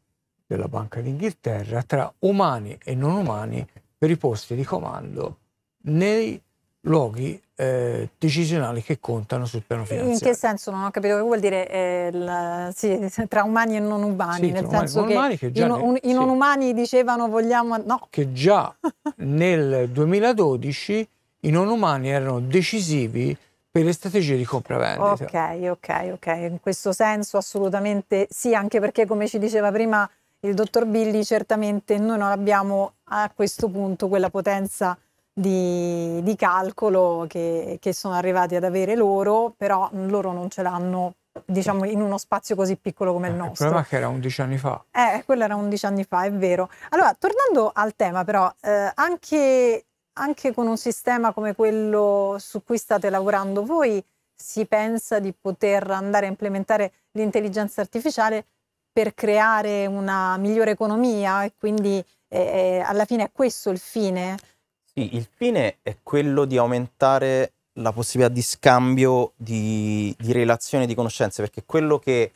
S11: della Banca d'Inghilterra, tra umani e non umani per i posti di comando nei luoghi eh, decisionali che contano sul piano finanziario. In che
S1: senso? Non ho capito che vuol dire eh, la, sì, tra umani e non umani, sì, nel senso umani, che, che i, non, i non sì. umani dicevano vogliamo... No.
S11: Che già nel 2012 i non umani erano decisivi per le strategie di compravendita.
S1: Ok, ok, ok, in questo senso assolutamente sì, anche perché come ci diceva prima il dottor Billy, certamente noi non abbiamo a questo punto quella potenza di, di calcolo che, che, sono arrivati ad avere loro, però loro non ce l'hanno diciamo in uno spazio così piccolo come il eh, nostro. Il problema è
S11: che era 11 anni fa.
S1: Eh, quello era 11 anni fa, è vero. Allora, tornando al tema però, eh, anche, anche con un sistema come quello su cui state lavorando voi, si pensa di poter andare a implementare l'intelligenza artificiale per creare una migliore economia e quindi eh, eh alla fine è questo il fine?
S9: Sì, il fine è quello di aumentare la possibilità di scambio di, di relazione di conoscenze, perché quello che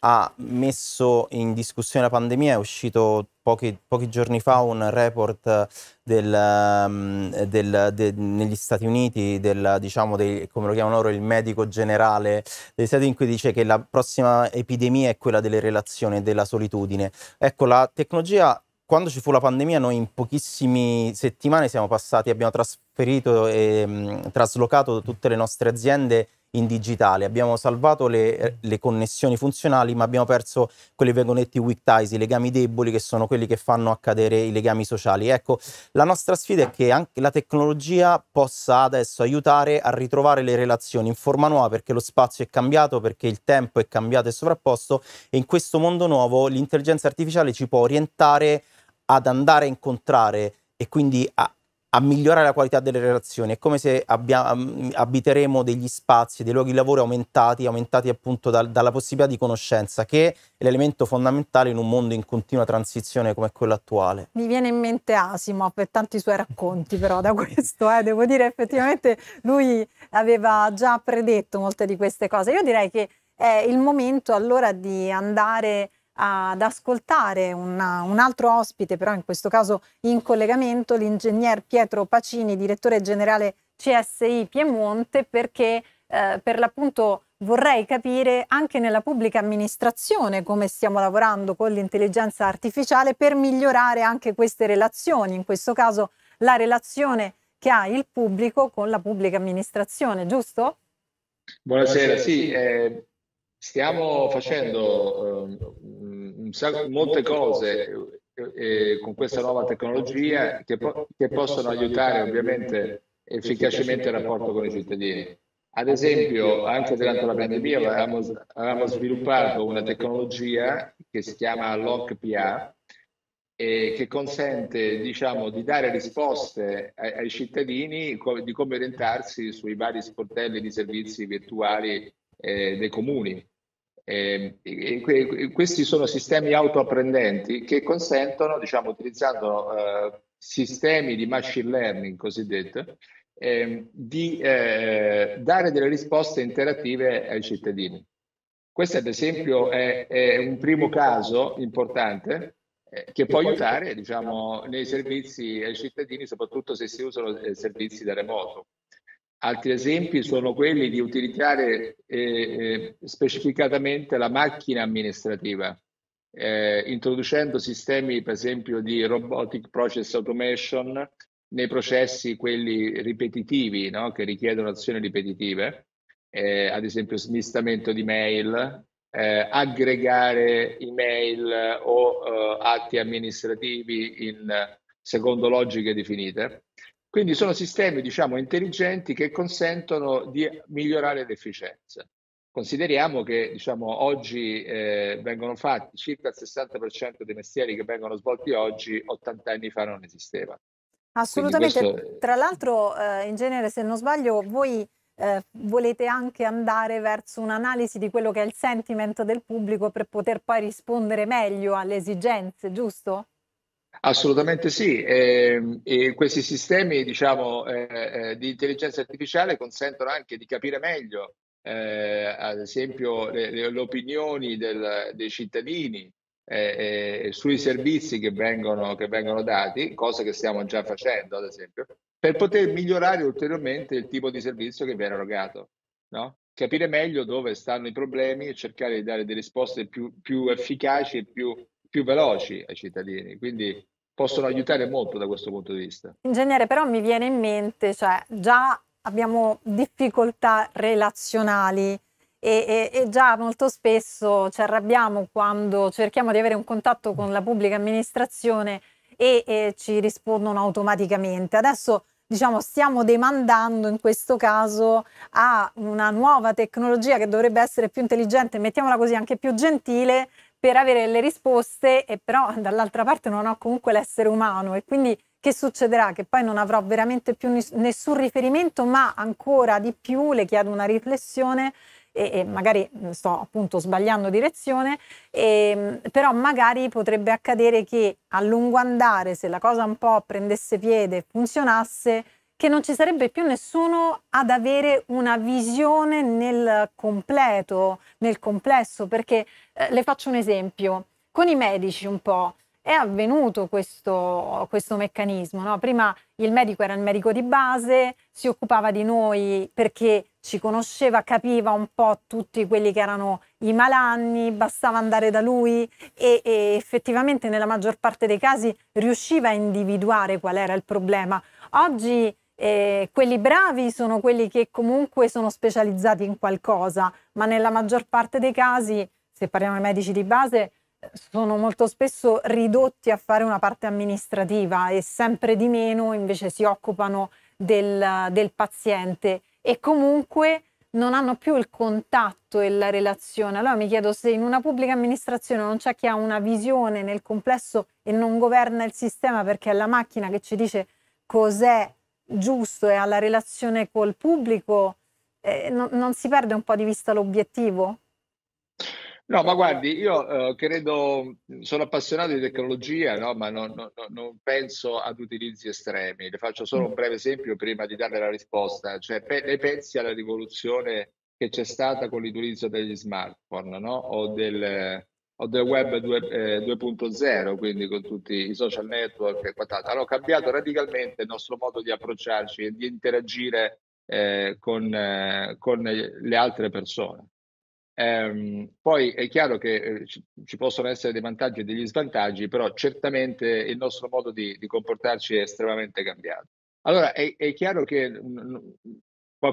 S9: ha messo in discussione la pandemia è uscito pochi, pochi giorni fa un report del, mm, del, de, negli Stati Uniti, del, diciamo, dei, come lo chiamano loro, il medico generale degli Stati Uniti, in cui dice che la prossima epidemia è quella delle relazioni e della solitudine. Ecco, la tecnologia quando ci fu la pandemia noi in pochissime settimane siamo passati, abbiamo trasferito e mh, mm, traslocato tutte le nostre aziende in digitale, abbiamo salvato le, le connessioni funzionali ma abbiamo perso quelli che vengono detti weak ties, i legami deboli che sono quelli che fanno accadere i legami sociali. Ecco, la nostra sfida è che anche la tecnologia possa adesso aiutare a ritrovare le relazioni in forma nuova perché lo spazio è cambiato, perché il tempo è cambiato e sovrapposto e in questo mondo nuovo l'intelligenza artificiale ci può orientare ad andare a incontrare e quindi a, a migliorare la qualità delle relazioni. È come se abbiamo, abiteremo degli spazi, dei luoghi di lavoro aumentati, aumentati appunto dal, dalla possibilità di conoscenza, che è l'elemento fondamentale in un mondo in continua transizione come quello attuale.
S1: Mi viene in mente Asimov per tanti suoi racconti, però da questo eh, devo dire effettivamente lui aveva già predetto molte di queste cose. Io direi che è il momento allora di andare ad ascoltare una, un altro ospite, però in questo caso in collegamento, l'ingegner Pietro Pacini, direttore generale CSI Piemonte, perché eh, per l'appunto vorrei capire anche nella pubblica amministrazione come stiamo lavorando con l'intelligenza artificiale per migliorare anche queste relazioni, in questo caso la relazione che ha il pubblico con la pubblica amministrazione, giusto?
S12: Buonasera, Buonasera sì. Eh Stiamo facendo um, sacco, molte cose eh, eh, eh, eh con questa nuova tecnologia che, po- che possono aiutare ovviamente efficacemente il rapporto con i cittadini. Ad esempio, anche durante la pandemia avevamo, avevamo, sviluppato una tecnologia che si chiama LOCPA eh, che consente diciamo, di dare risposte ai, ai cittadini co- di come orientarsi sui vari sportelli di servizi virtuali eh, dei comuni. Ehm, e, e, e questi sono sistemi autoapprendenti che consentono, diciamo, utilizzando eh, sistemi di machine learning cosiddetti, ehm, eh, di dare delle risposte interattive ai cittadini. Questo ad esempio è, è un primo caso importante eh, che può aiutare diciamo, nei servizi ai cittadini, soprattutto se si usano eh, servizi da remoto. Altri esempi sono quelli di utilizzare eh, eh, specificatamente la macchina amministrativa, eh, introducendo sistemi per esempio di robotic process automation nei processi quelli ripetitivi, no? che richiedono azioni ripetitive, eh, ad esempio smistamento di mail, eh, aggregare email o eh, atti amministrativi in, secondo logiche definite quindi sono sistemi, diciamo, intelligenti che consentono di migliorare l'efficienza. Consideriamo che diciamo, oggi eh, vengono fatti circa il 60% dei mestieri che vengono svolti oggi, 80 anni fa non esisteva.
S1: Assolutamente, questo... tra l'altro eh, in genere se non sbaglio voi eh, volete anche andare verso un'analisi di quello che è il sentimento del pubblico per poter poi rispondere meglio alle esigenze, giusto?
S12: Assolutamente sì, e, ehm, e questi sistemi diciamo, eh, eh, di intelligenza artificiale consentono anche di capire meglio, eh, ad esempio, le, le, le opinioni del, dei cittadini eh, eh, sui servizi che vengono, che vengono dati, cosa che stiamo già facendo, ad esempio, per poter migliorare ulteriormente il tipo di servizio che viene erogato. No? Capire meglio dove stanno i problemi e cercare di dare delle risposte più, più efficaci e più più veloci ai cittadini, quindi possono aiutare molto da questo punto di vista.
S1: Ingegnere, però mi viene in mente, cioè già abbiamo difficoltà relazionali e, e, e, già molto spesso ci arrabbiamo quando cerchiamo di avere un contatto con la pubblica amministrazione e, e ci rispondono automaticamente. Adesso diciamo, stiamo demandando in questo caso a una nuova tecnologia che dovrebbe essere più intelligente, mettiamola così anche più gentile, per avere le risposte e però dall'altra parte non ho comunque l'essere umano e quindi che succederà? Che poi non avrò veramente più nessun riferimento ma ancora di più le chiedo una riflessione e, e magari sto appunto sbagliando direzione, e, ehm, però magari potrebbe accadere che a lungo andare se la cosa un po' prendesse piede e funzionasse che non ci sarebbe più nessuno ad avere una visione nel completo, nel complesso, perché eh, le faccio un esempio, con i medici un po' è avvenuto questo, questo meccanismo, no? prima il medico era il medico di base, si occupava di noi perché ci conosceva, capiva un po' tutti quelli che erano i malanni, bastava andare da lui e, e, effettivamente nella maggior parte dei casi riusciva a individuare qual era il problema. Oggi eh, quelli bravi sono quelli che comunque sono specializzati in qualcosa, ma nella maggior parte dei casi, se parliamo di medici di base, sono molto spesso ridotti a fare una parte amministrativa e sempre di meno invece si occupano del, del paziente e comunque non hanno più il contatto e la relazione. Allora mi chiedo se in una pubblica amministrazione non c'è chi ha una visione nel complesso e non governa il sistema perché è la macchina che ci dice cos'è giusto e alla relazione col pubblico, eh, non, non si perde un po' di vista l'obiettivo?
S12: No, ma guardi, io eh, credo, sono appassionato di tecnologia, no? ma non, non, non, penso ad utilizzi estremi. Le faccio solo un breve esempio prima di dare la risposta. Cioè, pe- lei pensi alla rivoluzione che c'è stata con l'utilizzo degli smartphone no? o del, o del web 2.0, eh, quindi con tutti i social network e quant'altro, hanno cambiato radicalmente il nostro modo di approcciarci e di interagire eh, con, eh, con, le altre persone. Ehm, poi è chiaro che eh, ci, ci, possono essere dei vantaggi e degli svantaggi, però certamente il nostro modo di, di comportarci è estremamente cambiato. Allora è, è chiaro che mm, mm,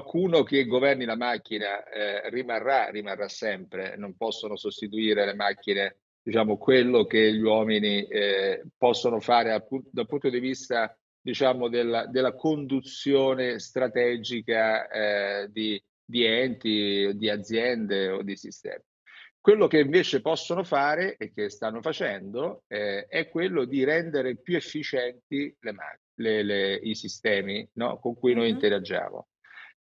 S12: qualcuno che governi la macchina eh, rimarrà, rimarrà sempre, non possono sostituire le macchine, diciamo, quello che gli uomini eh, possono fare appunto, dal punto di vista diciamo, della, della conduzione strategica eh, di, di enti, di aziende o di sistemi. Quello che invece possono fare e che stanno facendo eh, è quello di rendere più efficienti le, le, le, i sistemi no? con cui noi interagiamo.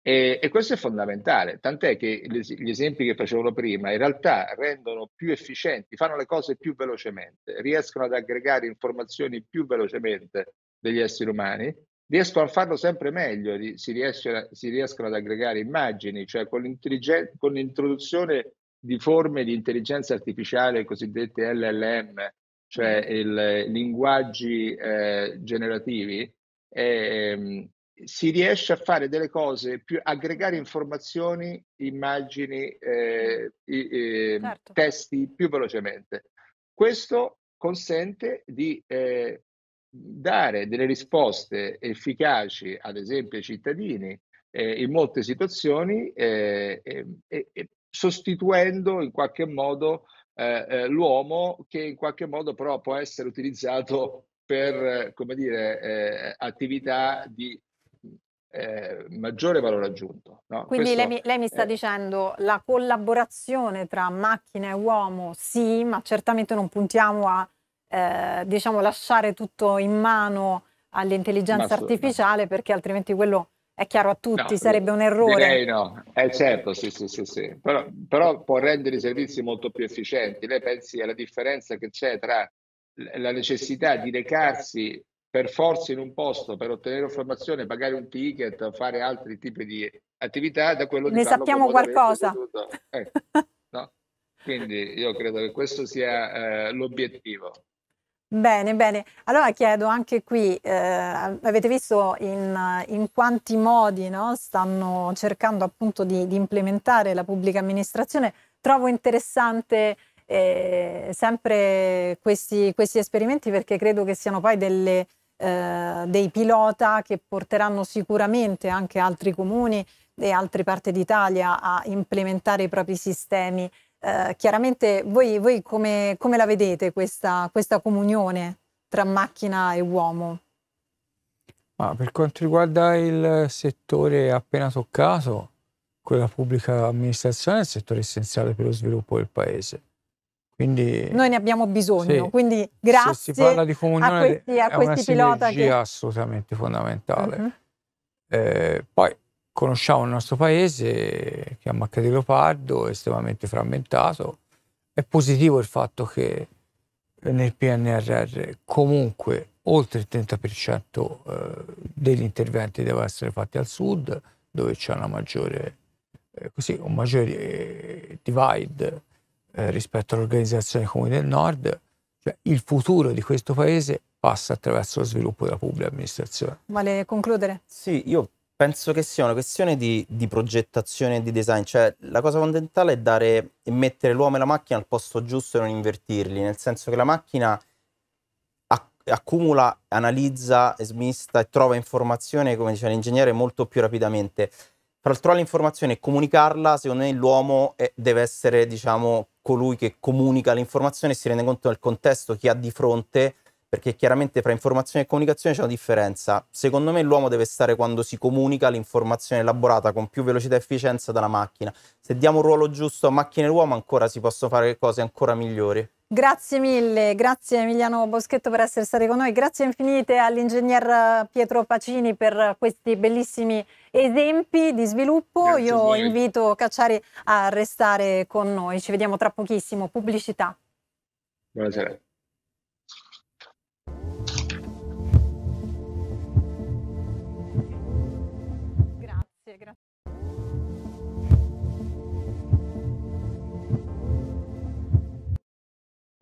S12: E, e, questo è fondamentale, tant'è che gli esempi che facevo prima in realtà rendono più efficienti, fanno le cose più velocemente, riescono ad aggregare informazioni più velocemente degli esseri umani, riescono a farlo sempre meglio, si, riesce, si riescono ad aggregare immagini, cioè con, con l'introduzione di forme di intelligenza artificiale cosiddette LLM, cioè mm. il, linguaggi eh, generativi, eh, si riesce a fare delle cose più aggregare informazioni, immagini, eh, eh, certo. testi più velocemente. Questo consente di eh, dare delle risposte efficaci, ad esempio, ai cittadini eh, in molte situazioni, eh, sostituendo in qualche modo eh, l'uomo che in qualche modo però può essere utilizzato per, come dire, attività di eh, maggiore valore aggiunto. No? Quindi lei mi, lei mi, sta è...
S1: dicendo la collaborazione tra macchina e uomo sì, ma certamente non puntiamo a eh, diciamo lasciare tutto in mano all'intelligenza ma, artificiale ma... perché altrimenti quello è chiaro a tutti, no, sarebbe un errore. Direi no, eh, certo, sì, sì, sì,
S12: sì. Però, però può rendere i servizi molto più efficienti. Lei pensi alla differenza che c'è tra la necessità di recarsi per forza in un posto per ottenere informazione, pagare un ticket, fare altri tipi di attività, da quello ne di Ne sappiamo qualcosa. Eh, no? Quindi io credo che questo sia eh, l'obiettivo.
S1: Bene, bene. Allora chiedo anche qui, eh, avete visto in, in quanti modi no? stanno cercando appunto di, di, implementare la pubblica amministrazione. Trovo interessante eh, sempre questi, questi, esperimenti perché credo che siano poi delle, eh, dei pilota che porteranno sicuramente anche altri comuni e altre parti d'Italia a implementare i propri sistemi. Eh, chiaramente voi, voi come, come, la vedete questa, questa comunione tra macchina e uomo?
S11: Ah, per quanto riguarda il settore appena toccato, quella pubblica amministrazione è il settore essenziale per lo sviluppo del paese. Quindi, Noi
S1: ne abbiamo bisogno, sì, quindi grazie se si parla di comunione, a questi, a questi pilota. Che...
S11: assolutamente fondamentale. Uh-huh. Eh, poi conosciamo il nostro paese, che è a Macca di Leopardo, estremamente frammentato. È positivo il fatto che nel PNRR comunque oltre il 30% eh, degli interventi deve essere fatti al sud, dove c'è una maggiore, eh, così, un maggiore eh, divide eh, rispetto all'organizzazione comune del nord, cioè il futuro di questo paese passa attraverso lo sviluppo della pubblica amministrazione.
S1: Vale concludere?
S9: Sì, io penso che sia una questione di, di progettazione e di design, cioè la cosa fondamentale è dare e mettere l'uomo e la macchina al posto giusto e non invertirli, nel senso che la macchina accumula, analizza, smista e trova informazione, come diceva l'ingegnere, molto più rapidamente. Tra l'altro l'informazione e comunicarla, secondo me l'uomo deve essere, diciamo, colui che comunica l'informazione si rende conto del contesto chi ha di fronte, perché chiaramente fra informazione e comunicazione c'è una differenza. Secondo me l'uomo deve stare quando si comunica l'informazione elaborata con più velocità e efficienza dalla macchina. Se diamo un ruolo giusto a macchina e uomo ancora si possono fare cose ancora migliori.
S1: Grazie mille, grazie Emiliano Boschetto per essere stato con noi, grazie infinite all'ingegner eh, Pietro Pacini per questi bellissimi esempi di sviluppo. Grazie Io invito Cacciari a restare con noi, ci vediamo tra pochissimo. Pubblicità. Buonasera.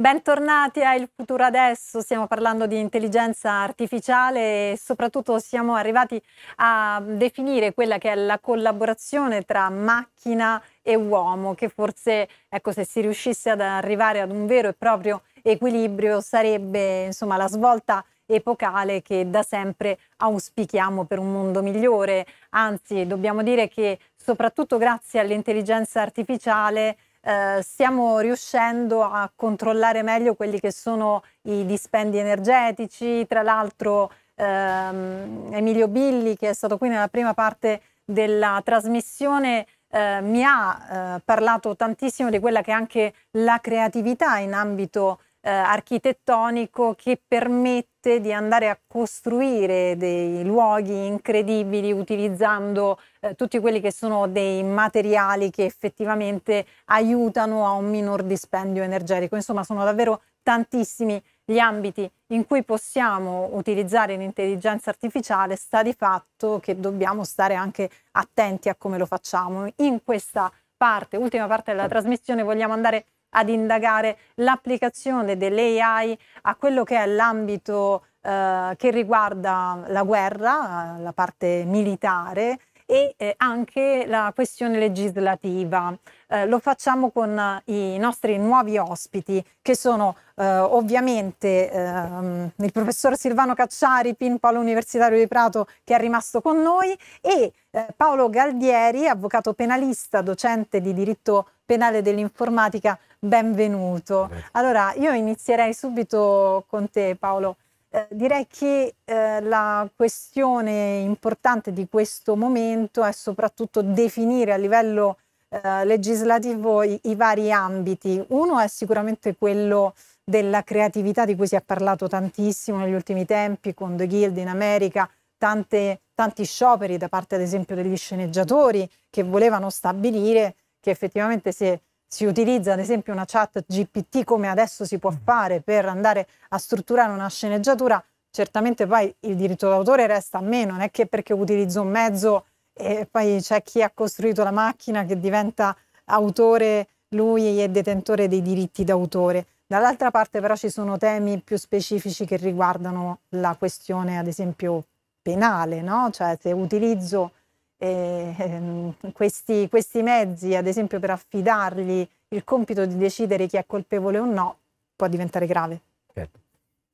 S1: Bentornati a Il Futuro Adesso, stiamo parlando di intelligenza artificiale e soprattutto siamo arrivati a definire quella che è la collaborazione tra macchina e uomo, che forse ecco, se si riuscisse ad arrivare ad un vero e proprio equilibrio sarebbe insomma, la svolta epocale che da sempre auspichiamo per un mondo migliore. Anzi, dobbiamo dire che soprattutto grazie all'intelligenza artificiale eh, stiamo riuscendo a controllare meglio quelli che sono i dispendi energetici, tra l'altro ehm, Emilio Billi che è stato qui nella prima parte della trasmissione eh, mi ha eh, parlato tantissimo di quella che è anche la creatività in ambito eh, architettonico che permette di andare a costruire dei luoghi incredibili utilizzando eh, tutti quelli che sono dei materiali che effettivamente aiutano a un minor dispendio energetico. Insomma, sono davvero tantissimi gli ambiti in cui possiamo utilizzare l'intelligenza artificiale, sta di fatto che dobbiamo stare anche attenti a come lo facciamo. In questa parte, ultima parte della trasmissione, vogliamo andare ad indagare l'applicazione dell'AI a quello che è l'ambito eh, che riguarda la guerra, la parte militare e eh, anche la questione legislativa. Eh, lo facciamo con i nostri nuovi ospiti che sono eh, ovviamente ehm, il professor Silvano Cacciari, Pinpo all'Universitario di Prato che è rimasto con noi e eh, Paolo Galdieri, avvocato penalista, docente di diritto penale dell'informatica benvenuto. Allora, io inizierei subito con te Paolo. Eh, direi che eh, la questione importante di questo momento è soprattutto definire a livello eh, legislativo i, i, vari ambiti. Uno è sicuramente quello della creatività di cui si è parlato tantissimo negli ultimi tempi con The Guild in America, tante, tanti scioperi da parte ad esempio degli sceneggiatori che volevano stabilire che effettivamente se si utilizza ad esempio una chat GPT come adesso si può mm. fare per andare a strutturare una sceneggiatura, certamente poi il diritto d'autore resta a me, non è che perché utilizzo un mezzo e poi c'è chi ha costruito la macchina che diventa autore lui è detentore dei diritti d'autore. Dall'altra parte però ci sono temi più specifici che riguardano la questione ad esempio penale, no? cioè se utilizzo ehm, questi, questi mezzi, ad esempio per affidargli il compito di decidere chi è colpevole o no, può diventare grave.
S7: Certo.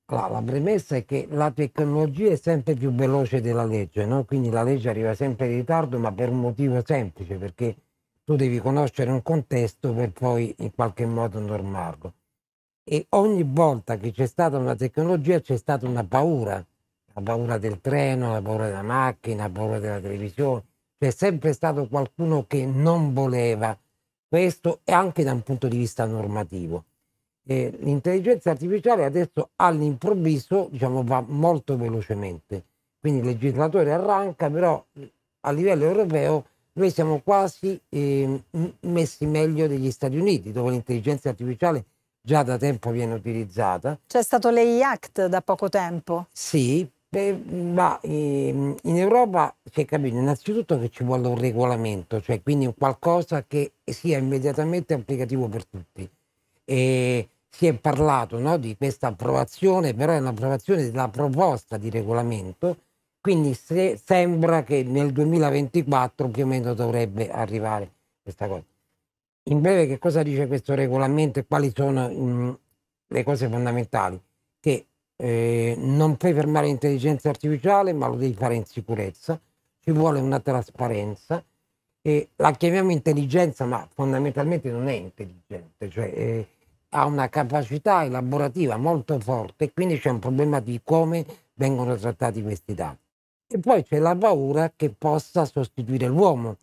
S7: Allora, la premessa è che la tecnologia è sempre più veloce della legge, no? quindi la legge arriva sempre in ritardo, ma per un motivo semplice, perché tu devi conoscere un contesto per poi in qualche modo normarlo. E ogni volta che c'è stata una tecnologia c'è stata una paura, la paura del treno, la paura della macchina, la paura della televisione, c'è sempre stato qualcuno che non voleva questo e anche da un punto di vista normativo. Eh, l'intelligenza artificiale adesso all'improvviso diciamo, va molto velocemente, quindi il legislatore arranca, però a livello europeo noi siamo quasi eh, messi meglio degli Stati Uniti, dove l'intelligenza artificiale già da tempo viene utilizzata.
S1: C'è stato l'EI Act da poco tempo?
S7: Sì, Beh, ma ehm, in Europa si è capito innanzitutto che ci vuole un regolamento, cioè quindi qualcosa che sia immediatamente applicativo per tutti. E si è parlato no, di questa approvazione, però è un'approvazione della proposta di regolamento, quindi se, sembra che nel 2024 più o meno dovrebbe arrivare questa cosa. In breve che cosa dice questo regolamento e quali sono mh, le cose fondamentali? Eh, non puoi fermare l'intelligenza artificiale, ma lo devi fare in sicurezza. Ci vuole una trasparenza. E la chiamiamo intelligenza, ma fondamentalmente non è intelligente, cioè eh, ha una capacità elaborativa molto forte, quindi c'è un problema di come vengono trattati questi dati. E poi c'è la paura che possa sostituire l'uomo.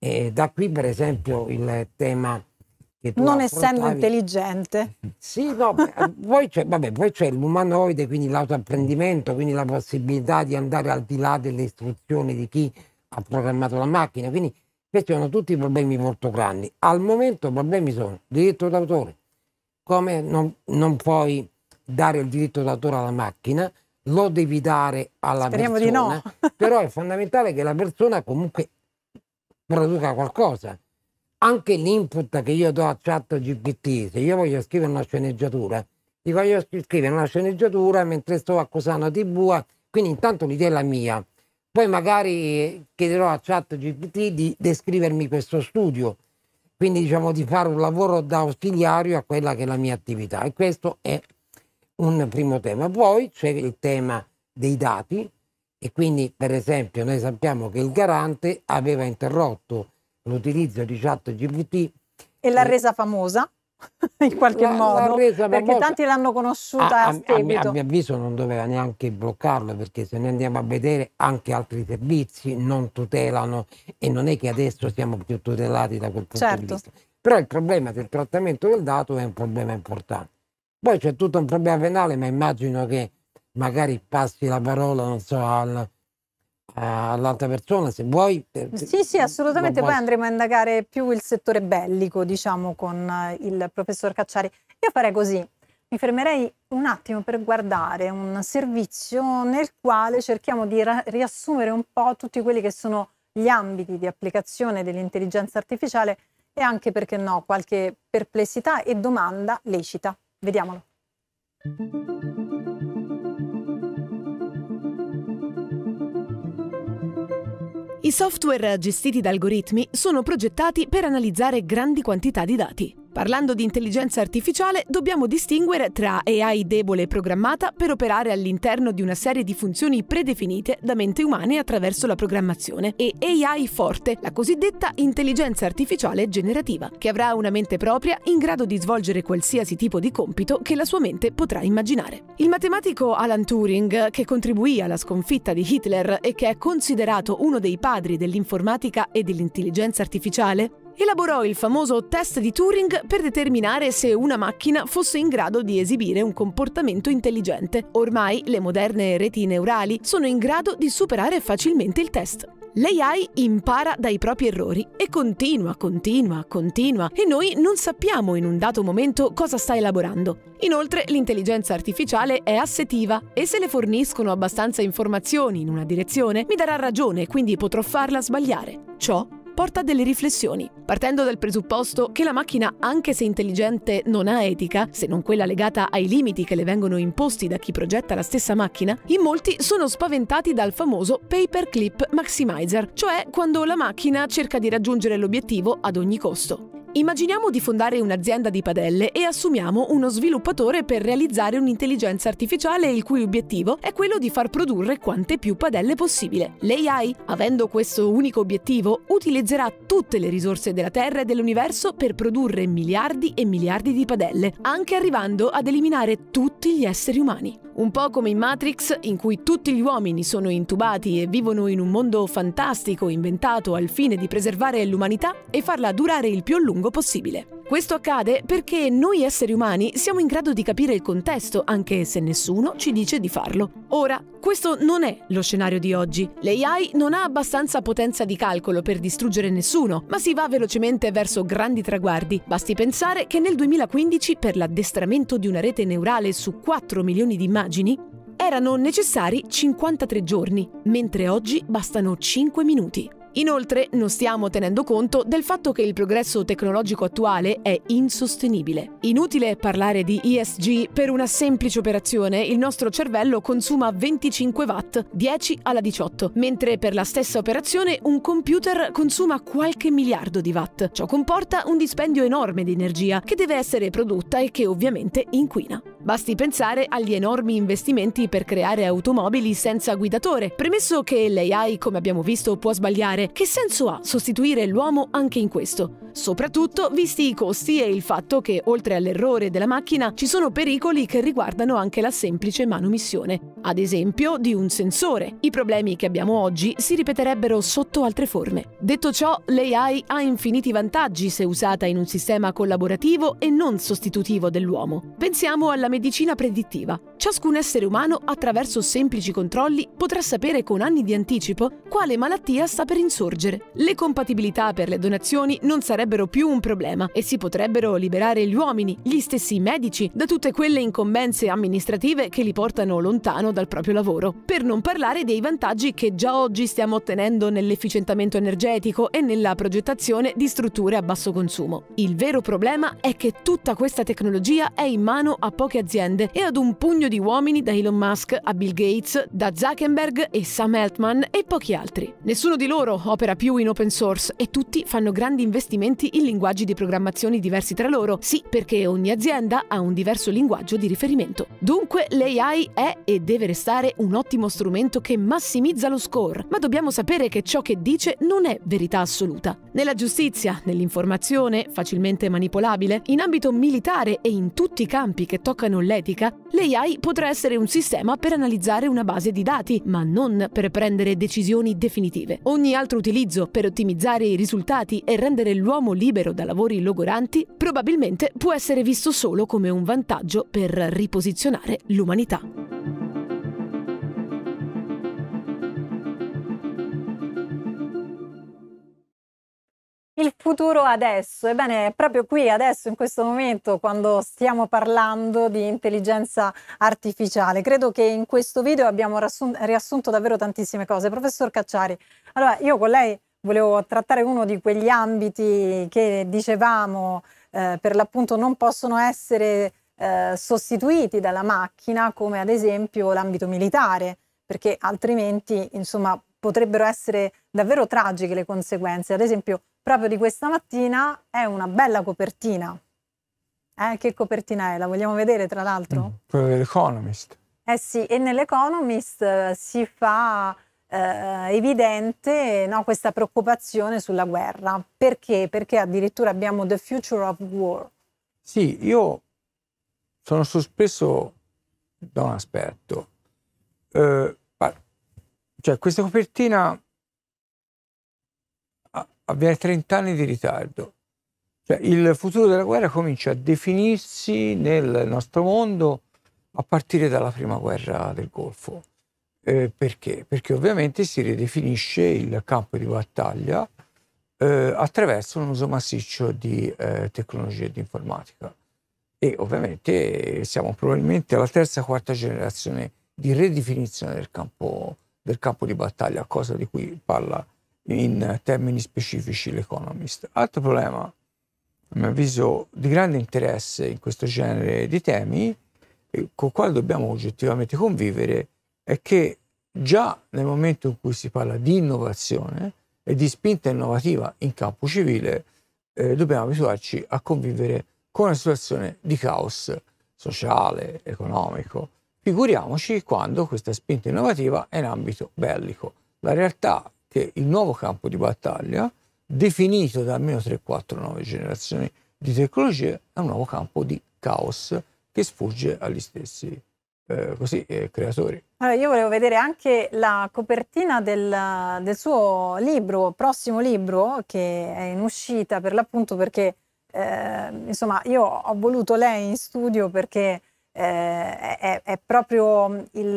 S7: Eh, da qui, per esempio, il tema non essendo
S1: intelligente.
S7: Sì, no, poi eh, c'è, vabbè, poi c'è l'umanoide, quindi l'autoapprendimento, quindi la possibilità di andare al di là delle istruzioni di chi ha programmato la macchina. Quindi questi sono tutti problemi molto grandi. Al momento i problemi sono diritto d'autore, come non, non, puoi dare il diritto d'autore alla macchina, lo devi dare alla Speriamo persona. Speriamo di no. però è fondamentale che la persona comunque produca qualcosa anche l'input che io do a chat GPT, se io voglio scrivere una sceneggiatura, ti voglio scrivere una sceneggiatura mentre sto accusando Cosano di Bua, quindi intanto l'idea è la mia. Poi magari chiederò a chat GPT di descrivermi questo studio, quindi diciamo di fare un lavoro da ausiliario a quella che è la mia attività e questo è un primo tema. Poi c'è il tema dei dati e quindi per esempio noi sappiamo che il garante aveva interrotto l'utilizzo di chat GPT.
S1: E l'ha resa famosa? in qualche la, modo resa, perché famosa. tanti l'hanno conosciuta a, a, a, a, mio
S7: avviso non doveva neanche bloccarlo perché se ne andiamo a vedere anche altri servizi non tutelano e non è che adesso siamo più tutelati da quel punto certo. di vista però il problema del trattamento del dato è un problema importante poi c'è tutto un problema penale ma immagino che magari passi la parola non so al all'altra persona, se vuoi. Per, sì, sì, assolutamente. Poi andremo
S1: a indagare più il settore bellico, diciamo, con eh, il professor Cacciari. Io farei così. Mi fermerei un attimo per guardare un servizio nel quale cerchiamo di riassumere un po' tutti quelli che sono gli ambiti di applicazione dell'intelligenza artificiale e anche, perché no, qualche perplessità e domanda lecita. Vediamolo.
S4: I software gestiti da algoritmi sono progettati per analizzare grandi quantità di dati. Parlando di intelligenza artificiale, dobbiamo distinguere tra AI debole e programmata per operare all'interno di una serie di funzioni predefinite da mente umane attraverso la programmazione, e AI forte, la cosiddetta intelligenza artificiale generativa, che avrà una mente propria in grado di svolgere qualsiasi tipo di compito che la sua mente potrà immaginare. Il matematico Alan Turing, che contribuì alla sconfitta di Hitler e che è considerato uno dei padri dell'informatica e dell'intelligenza artificiale, Elaborò il famoso test di Turing per determinare se una macchina fosse in grado di esibire un comportamento intelligente. Ormai le moderne reti neurali sono in grado di superare facilmente il test. L'AI impara dai propri errori e continua, continua, continua e noi non sappiamo in un dato momento cosa sta elaborando. Inoltre l'intelligenza artificiale è assetiva e se le forniscono abbastanza informazioni in una direzione mi darà ragione e quindi potrò farla sbagliare. Ciò porta delle riflessioni, partendo dal presupposto che la macchina, anche se intelligente, non ha etica, se non quella legata ai limiti che le vengono imposti da chi progetta la stessa macchina, in molti sono spaventati dal famoso paperclip maximizer, cioè quando la macchina cerca di raggiungere l'obiettivo ad ogni costo. Immaginiamo di fondare un'azienda di padelle e assumiamo uno sviluppatore per realizzare un'intelligenza artificiale il cui obiettivo è quello di far produrre quante più padelle possibile. L'AI, avendo questo unico obiettivo, utilizza utilizzerà tutte le risorse della Terra e dell'universo per produrre miliardi e miliardi di padelle, anche arrivando ad eliminare tutti gli esseri umani. Un po' come in Matrix, in cui tutti gli uomini sono intubati e vivono in un mondo fantastico inventato al fine di preservare l'umanità e farla durare il più a lungo possibile. Questo accade perché noi esseri umani siamo in grado di capire il contesto, anche se nessuno ci dice di farlo. Ora, questo non è lo scenario di oggi. L'AI non ha abbastanza potenza di calcolo per distruggere nessuno, ma si va velocemente verso grandi traguardi. Basti pensare che nel 2015, per l'addestramento di una rete neurale su 4 milioni di immagini, immagini, erano necessari 53 giorni, mentre oggi bastano 5 minuti. Inoltre non stiamo tenendo conto del fatto che il progresso tecnologico attuale è insostenibile. Inutile parlare di ESG, per una semplice operazione il nostro cervello consuma 25 watt, 10 alla 18, mentre per la stessa operazione un computer consuma qualche miliardo di watt. Ciò comporta un dispendio enorme di energia che deve essere prodotta e che ovviamente inquina. Basti pensare agli enormi investimenti per creare automobili senza guidatore. Premesso che l'AI, come abbiamo visto, può sbagliare, che senso ha sostituire l'uomo anche in questo? Soprattutto visti i costi e il fatto che, oltre all'errore della macchina, ci sono pericoli che riguardano anche la semplice manomissione, ad esempio di un sensore. I problemi che abbiamo oggi si ripeterebbero sotto altre forme. Detto ciò, l'AI ha infiniti vantaggi se usata in un sistema collaborativo e non sostitutivo dell'uomo. Pensiamo alla medicina medicina predittiva. Ciascun essere umano, attraverso semplici controlli, potrà sapere con anni di anticipo quale malattia sta per insorgere. Le compatibilità per le donazioni non sarebbero più un problema e si potrebbero liberare gli uomini, gli stessi medici, da tutte quelle incombenze amministrative che li portano lontano dal proprio lavoro. Per non parlare dei vantaggi che già oggi stiamo ottenendo nell'efficientamento energetico e nella progettazione di strutture a basso consumo. Il vero problema è che tutta questa tecnologia è in mano a poche aziende aziende e ad un pugno di uomini da Elon Musk a Bill Gates, da Zuckerberg e Sam Altman e pochi altri. Nessuno di loro opera più in open source e tutti fanno grandi investimenti in linguaggi di programmazione diversi tra loro, sì perché ogni azienda ha un diverso linguaggio di riferimento. Dunque l'AI è e deve restare un ottimo strumento che massimizza lo score, ma dobbiamo sapere che ciò che dice non è verità assoluta. Nella giustizia, nell'informazione, facilmente manipolabile, in ambito militare e in tutti i campi che toccano l'etica, l'AI potrà essere un sistema per analizzare una base di dati, ma non per prendere decisioni definitive. Ogni altro utilizzo per ottimizzare i risultati e rendere l'uomo libero da lavori logoranti probabilmente può essere visto solo come un vantaggio per riposizionare l'umanità.
S1: il futuro adesso. Ebbene, proprio qui adesso, in questo momento, quando stiamo parlando di intelligenza artificiale, credo che in questo video abbiamo riassunto davvero tantissime cose. Professor Cacciari, allora io con lei volevo trattare uno di quegli ambiti che dicevamo eh, per l'appunto non possono essere eh, sostituiti dalla macchina, come ad esempio l'ambito militare, perché altrimenti, insomma, potrebbero essere davvero tragiche le conseguenze. Ad esempio, proprio di questa mattina è una bella copertina. Eh, che copertina è? La vogliamo vedere tra l'altro?
S11: Mm, quella dell'Economist.
S1: Eh sì, e nell'Economist eh, si fa eh, evidente no, questa preoccupazione sulla guerra. Perché? Perché addirittura abbiamo The Future of War.
S11: Sì, io sono sospeso da un aspetto. Eh, cioè, questa copertina avviene 30 anni di ritardo. Cioè, il futuro della guerra comincia a definirsi nel nostro mondo a partire dalla prima guerra del Golfo. Eh, perché? Perché ovviamente si ridefinisce il campo di battaglia eh, attraverso un uso massiccio di eh, tecnologia e di informatica. E ovviamente siamo probabilmente alla terza o quarta generazione di ridefinizione del campo, del campo di battaglia, cosa di cui parla in termini specifici l'Economist. Altro problema, a mio avviso, di grande interesse in questo genere di temi, con il quale dobbiamo oggettivamente convivere, è che già nel momento in cui si parla di innovazione e di spinta innovativa in campo civile, eh, dobbiamo abituarci a convivere con una situazione di caos sociale, economico. Figuriamoci quando questa spinta innovativa è in ambito bellico. La realtà che il nuovo campo di battaglia, definito da almeno 3-4 nuove generazioni di tecnologie, è un nuovo campo di caos che sfugge agli stessi eh, così, eh, creatori.
S1: Allora, io volevo vedere anche la copertina del, del, suo libro, prossimo libro, che è in uscita per l'appunto perché, eh, insomma, io ho voluto lei in studio perché eh, è, è, proprio il,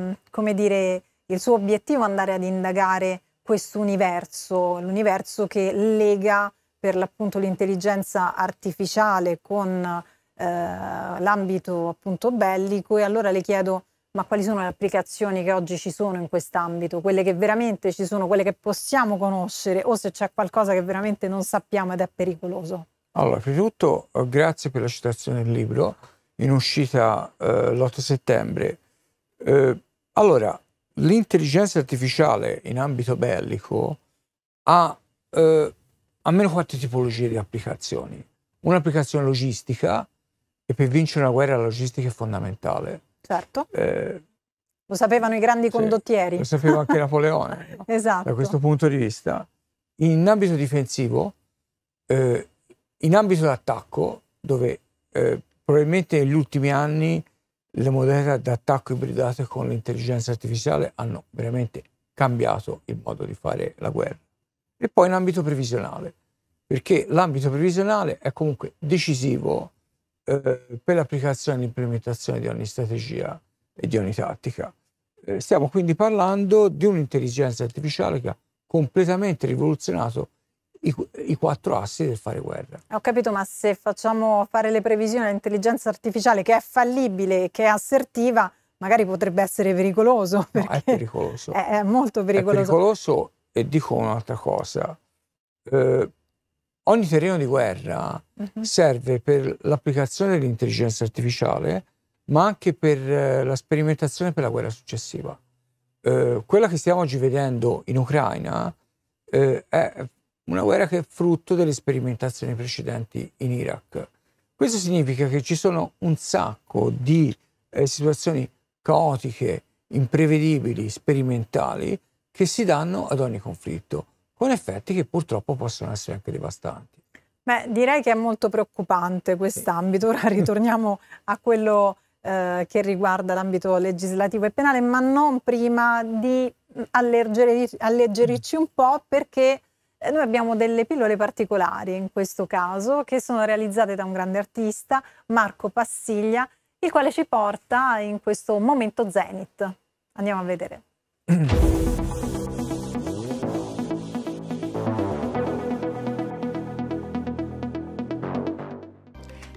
S1: mm. um, dire, il suo obiettivo andare ad indagare questo universo, l'universo che lega per l'appunto l'intelligenza artificiale con eh, l'ambito appunto bellico e allora le chiedo ma quali sono le applicazioni che oggi ci sono in quest'ambito, quelle che veramente ci sono, quelle che possiamo conoscere o se c'è qualcosa che veramente non sappiamo ed è pericoloso?
S11: Allora, prima di tutto eh, grazie per la citazione del libro in uscita eh, l'8 settembre. Eh, allora, l'intelligenza artificiale in ambito bellico ha eh, almeno quattro tipologie di applicazioni. Un'applicazione logistica, e per vincere una guerra la logistica è fondamentale.
S1: Certo. Eh, lo sapevano i grandi condottieri. Sì, lo sapeva anche
S11: Napoleone. no? esatto. Da questo punto di vista. In ambito difensivo, eh, in ambito d'attacco, dove eh, probabilmente negli ultimi anni le modalità di attacco ibridate con l'intelligenza artificiale hanno veramente cambiato il modo di fare la guerra. E poi in ambito previsionale, perché l'ambito previsionale è comunque decisivo eh, per l'applicazione e l'implementazione di ogni strategia e di ogni tattica. Eh, stiamo quindi parlando di un'intelligenza artificiale che ha completamente rivoluzionato i, i, quattro assi del fare guerra.
S1: Ho capito, ma se facciamo fare le previsioni all'intelligenza artificiale che è fallibile, che è assertiva, magari potrebbe essere pericoloso. No,
S11: è pericoloso. È,
S1: è, molto pericoloso. È
S11: pericoloso e dico un'altra cosa. Eh, ogni terreno di guerra uh mhm. -huh. serve per l'applicazione dell'intelligenza artificiale, ma anche per eh, la sperimentazione per la guerra successiva. Eh, quella che stiamo oggi vedendo in Ucraina eh, è una guerra che è frutto delle sperimentazioni precedenti in Iraq. Questo significa che ci sono un sacco di eh, situazioni caotiche, imprevedibili, sperimentali, che si danno ad ogni conflitto, con effetti che purtroppo possono essere anche devastanti.
S1: Beh, direi che è molto preoccupante quest'ambito. Ora ritorniamo a quello eh, che riguarda l'ambito legislativo e penale, ma non prima di alleggerirci un po' perché eh, noi abbiamo delle pillole particolari in questo caso che sono realizzate da un grande artista, Marco Passiglia, il quale ci porta in questo momento Zenith. Andiamo a vedere.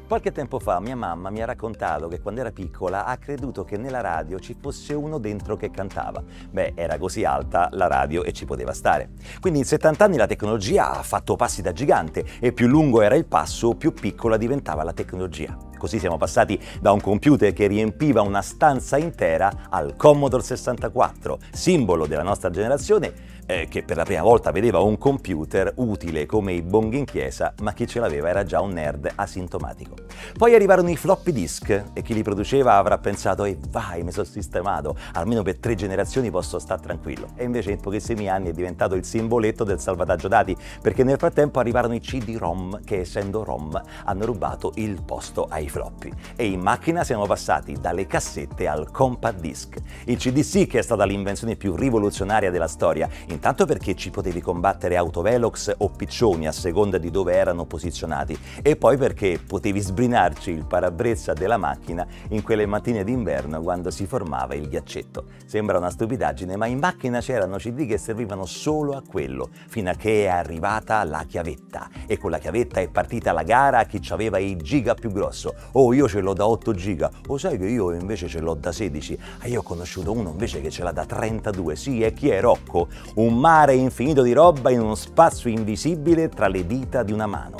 S13: Qualche tempo fa mia mamma mi ha raccontato che quando era piccola ha creduto che nella radio ci fosse uno dentro che cantava. Beh, era così alta la radio e ci poteva stare. Quindi in 70 anni la tecnologia ha fatto passi da gigante e più lungo era il passo, più piccola diventava la tecnologia. Così siamo passati da un computer che riempiva una stanza intera al Commodore 64, simbolo della nostra generazione, eh, che per la prima volta vedeva un computer utile come i bong in chiesa, ma chi ce l'aveva era già un nerd asintomatico. Poi arrivarono i floppy disk e chi li produceva avrà pensato e eh, vai, mi sono sistemato, almeno per tre generazioni posso star tranquillo. E invece in pochissimi anni è diventato il simboletto del salvataggio dati, perché nel frattempo arrivarono i CD-ROM che essendo ROM hanno rubato il posto ai floppy. E in macchina siamo passati dalle cassette al compact disc. Il CDC che è stata l'invenzione più rivoluzionaria della storia, in Intanto perché ci potevi combattere autovelox o piccioni a seconda di dove erano posizionati e poi perché potevi sbrinarci il parabrezza della macchina in quelle mattine d'inverno quando si formava il ghiaccetto. Sembra una stupidaggine, ma in macchina c'erano CD che servivano solo a quello, fino a che è arrivata la chiavetta e con la chiavetta è partita la gara a chi aveva il giga più grosso. Oh, io ce l'ho da 8 giga, o oh, sai che io invece ce l'ho da 16. Ah, io ho conosciuto uno invece che ce l'ha da 32. Sì, e chi è Rocco? Un un mare infinito di roba in uno spazio invisibile tra le dita di una mano.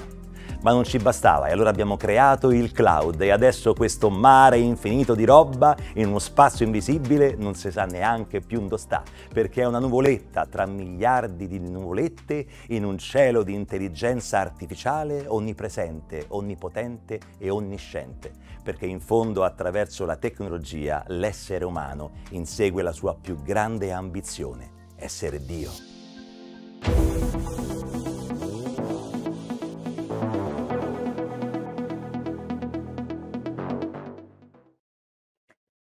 S13: Ma non ci bastava e allora abbiamo creato il cloud e adesso questo mare infinito di roba in uno spazio invisibile non si sa neanche più dove sta, perché è una nuvoletta tra miliardi di nuvolette in un cielo di intelligenza artificiale onnipresente, onnipotente e onnisciente, perché in fondo attraverso la tecnologia l'essere umano insegue la sua più grande ambizione, essere Dio.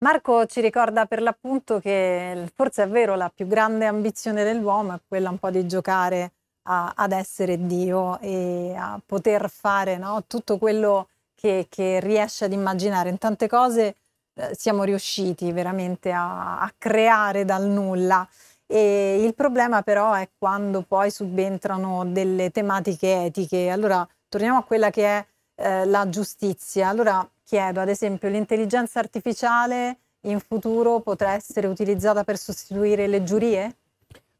S1: Marco ci ricorda per l'appunto che forse è vero la più grande ambizione dell'uomo è quella un po' di giocare a, ad essere Dio e a poter fare no, tutto quello che, che, riesce ad immaginare. In tante cose eh, siamo riusciti veramente a, a creare dal nulla. E il problema però è quando poi subentrano delle tematiche etiche. Allora, torniamo a quella che è eh, la giustizia. Allora, chiedo, ad esempio, l'intelligenza artificiale in futuro potrà essere utilizzata per sostituire le giurie?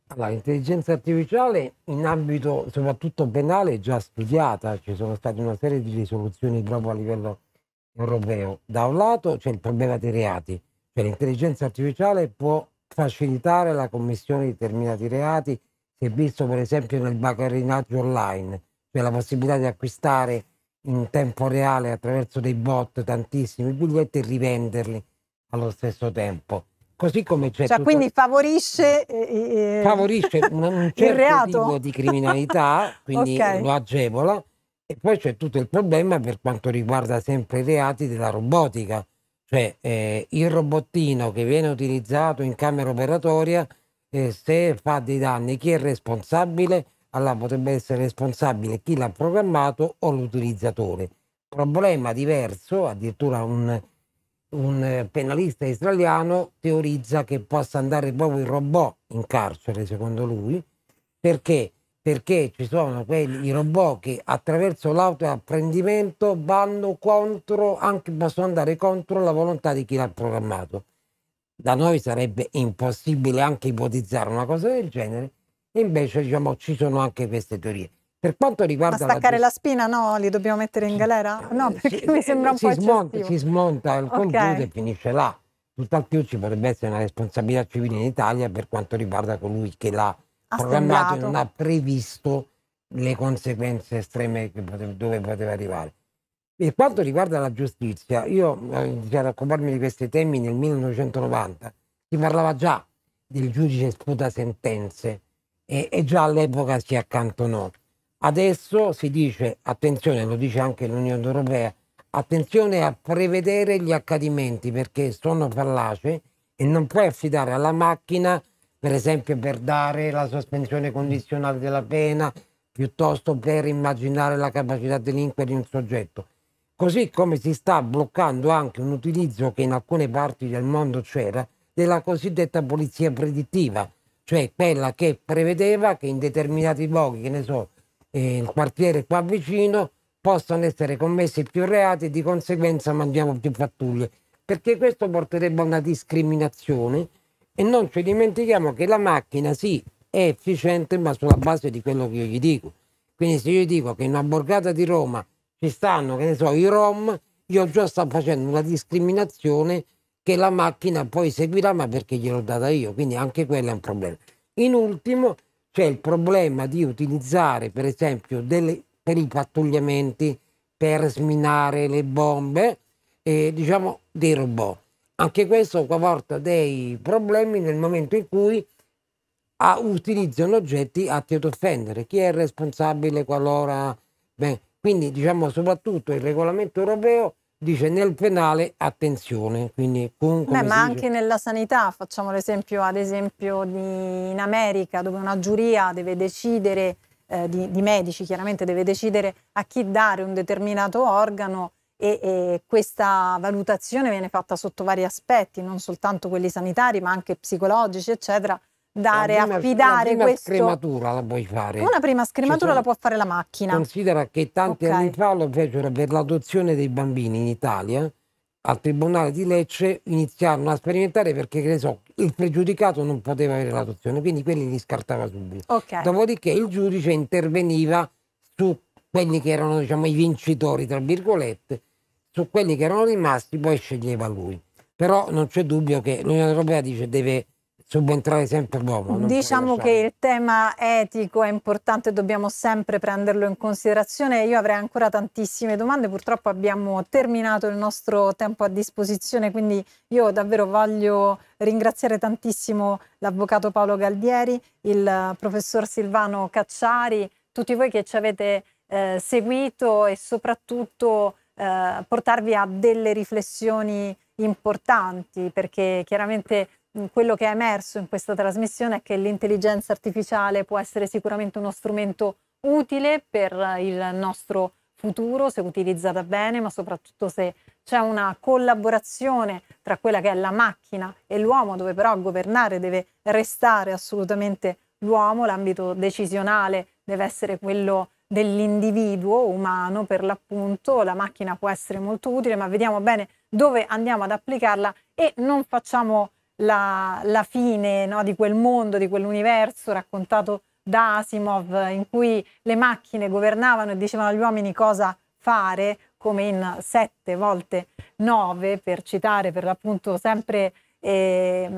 S7: Allora, l'intelligenza artificiale in ambito soprattutto penale è già studiata, ci sono state una serie di risoluzioni proprio a livello europeo. Da un lato c'è il problema dei reati, cioè l'intelligenza artificiale può facilitare la commissione di determinati reati, si è visto per esempio nel bagarinaggio online, cioè la possibilità di acquistare in tempo reale attraverso dei bot tantissimi biglietti e rivenderli allo stesso tempo. Così come c'è. Cioè, tutto... quindi
S1: favorisce. Eh, eh, eh favorisce
S7: un, un certo tipo di criminalità, quindi okay. lo agevola. E poi c'è tutto il problema per quanto riguarda sempre i reati della robotica, cioè eh, il robottino che viene utilizzato in camera operatoria, eh, se fa dei danni, chi è responsabile? Allora potrebbe essere responsabile chi l'ha programmato o l'utilizzatore. Problema diverso, addirittura un, un penalista israeliano teorizza che possa andare proprio il robot in carcere, secondo lui, perché perché ci sono quelli, i robot che attraverso l'autoapprendimento vanno contro, anche possono andare contro la volontà di chi l'ha programmato. Da noi sarebbe impossibile anche ipotizzare una cosa del genere, e invece diciamo, ci sono anche queste teorie. Per quanto riguarda Ma staccare la, la
S1: spina no, li dobbiamo mettere in galera? Eh, no, eh, perché si, mi sembra eh, un si po' smonta, Si
S7: smonta il okay. computer e finisce là. Tutt'al più ci potrebbe essere una responsabilità civile in Italia per quanto riguarda colui che l'ha ha programmato e non ha previsto le conseguenze estreme poteva, dove poteva arrivare. Per quanto riguarda la giustizia, io eh, iniziato a occuparmi di questi temi nel 1990, si parlava già del giudice sputa sentenze e, e già all'epoca si accantonò. Adesso si dice, attenzione, lo dice anche l'Unione Europea, attenzione a prevedere gli accadimenti perché sono fallace e non puoi affidare alla macchina per esempio per dare la sospensione condizionale della pena, piuttosto per immaginare la capacità delinquere di un soggetto. Così come si sta bloccando anche un utilizzo che in alcune parti del mondo c'era della cosiddetta polizia predittiva, cioè quella che prevedeva che in determinati luoghi, che ne so, eh, il quartiere qua vicino, possano essere commessi più reati e di conseguenza mandiamo più pattuglie. Perché questo porterebbe a una discriminazione e non ci dimentichiamo che la macchina sì è efficiente ma sulla base di quello che io gli dico. Quindi se io dico che in una borgata di Roma ci stanno, che ne so, i Rom, io già sto facendo una discriminazione che la macchina poi seguirà ma perché gliel'ho data io, quindi anche quello è un problema. In ultimo c'è il problema di utilizzare per esempio delle, per i pattugliamenti, per sminare le bombe, eh, diciamo dei robot anche questo comporta dei problemi nel momento in cui ah, utilizzano oggetti atti ad offendere. Chi è responsabile qualora... Beh, quindi diciamo soprattutto il regolamento europeo dice nel penale attenzione. Quindi, con, Beh, ma anche
S1: nella sanità, facciamo l'esempio ad esempio di, in America dove una giuria deve decidere, eh, di, di medici chiaramente deve decidere a chi dare un determinato organo e, e, questa valutazione viene fatta sotto vari aspetti, non soltanto quelli sanitari, ma anche psicologici, eccetera. Dare, la prima, affidare questo. Una
S7: prima scrematura la puoi fare. Una prima scrematura cioè, la
S1: può fare la macchina.
S7: Considera che tanti okay. anni fa lo fecero per l'adozione dei bambini in Italia. Al tribunale di Lecce iniziarono a sperimentare perché che ne so, il pregiudicato non poteva avere l'adozione, quindi quelli li scartava subito. Okay. Dopodiché il giudice interveniva su quelli che erano diciamo, i vincitori, tra virgolette, su quelli che erano rimasti poi sceglieva lui. Però non c'è dubbio che l'Unione Europea dice deve subentrare sempre l'uomo. Diciamo che il
S1: tema etico è importante, dobbiamo sempre prenderlo in considerazione. Io avrei ancora tantissime domande, purtroppo abbiamo terminato il nostro tempo a disposizione, quindi io davvero voglio ringraziare tantissimo l'avvocato Paolo Galdieri, il professor Silvano Cacciari, tutti voi che ci avete eh, seguito e soprattutto eh, portarvi a delle riflessioni importanti, perché chiaramente mm, quello che è emerso in questa trasmissione è che l'intelligenza artificiale può essere sicuramente uno strumento utile per il nostro futuro se utilizzata bene, ma soprattutto se c'è una collaborazione tra quella che è la macchina e l'uomo, dove però governare deve restare assolutamente l'uomo, l'ambito decisionale deve essere quello dell'individuo umano per l'appunto, la macchina può essere molto utile, ma vediamo bene dove andiamo ad applicarla e non facciamo la, la fine no, di quel mondo, di quell'universo raccontato da Asimov in cui le macchine governavano e dicevano agli uomini cosa fare, come in sette volte nove, per citare per l'appunto sempre eh,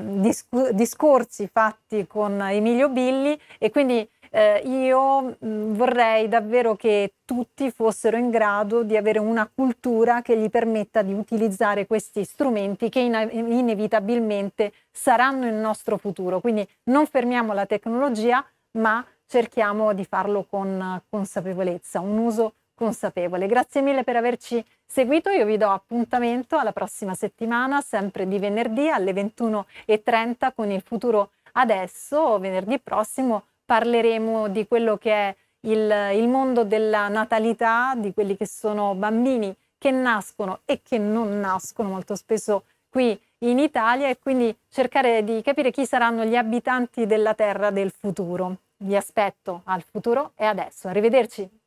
S1: discorsi fatti con Emilio Billi e quindi eh, io mh, mm, vorrei davvero che tutti fossero in grado di avere una cultura che gli permetta di utilizzare questi strumenti che in inevitabilmente saranno il nostro futuro. Quindi non fermiamo la tecnologia, ma cerchiamo di farlo con consapevolezza, un uso consapevole. Grazie mille per averci seguito, io vi do appuntamento alla prossima settimana, sempre di venerdì alle 21.30 con il futuro adesso, venerdì prossimo parleremo di quello che è il, il mondo della natalità, di quelli che sono bambini che nascono e che non nascono molto spesso qui in Italia e quindi cercare di capire chi saranno gli abitanti della terra del futuro. Vi aspetto al futuro e adesso. Arrivederci.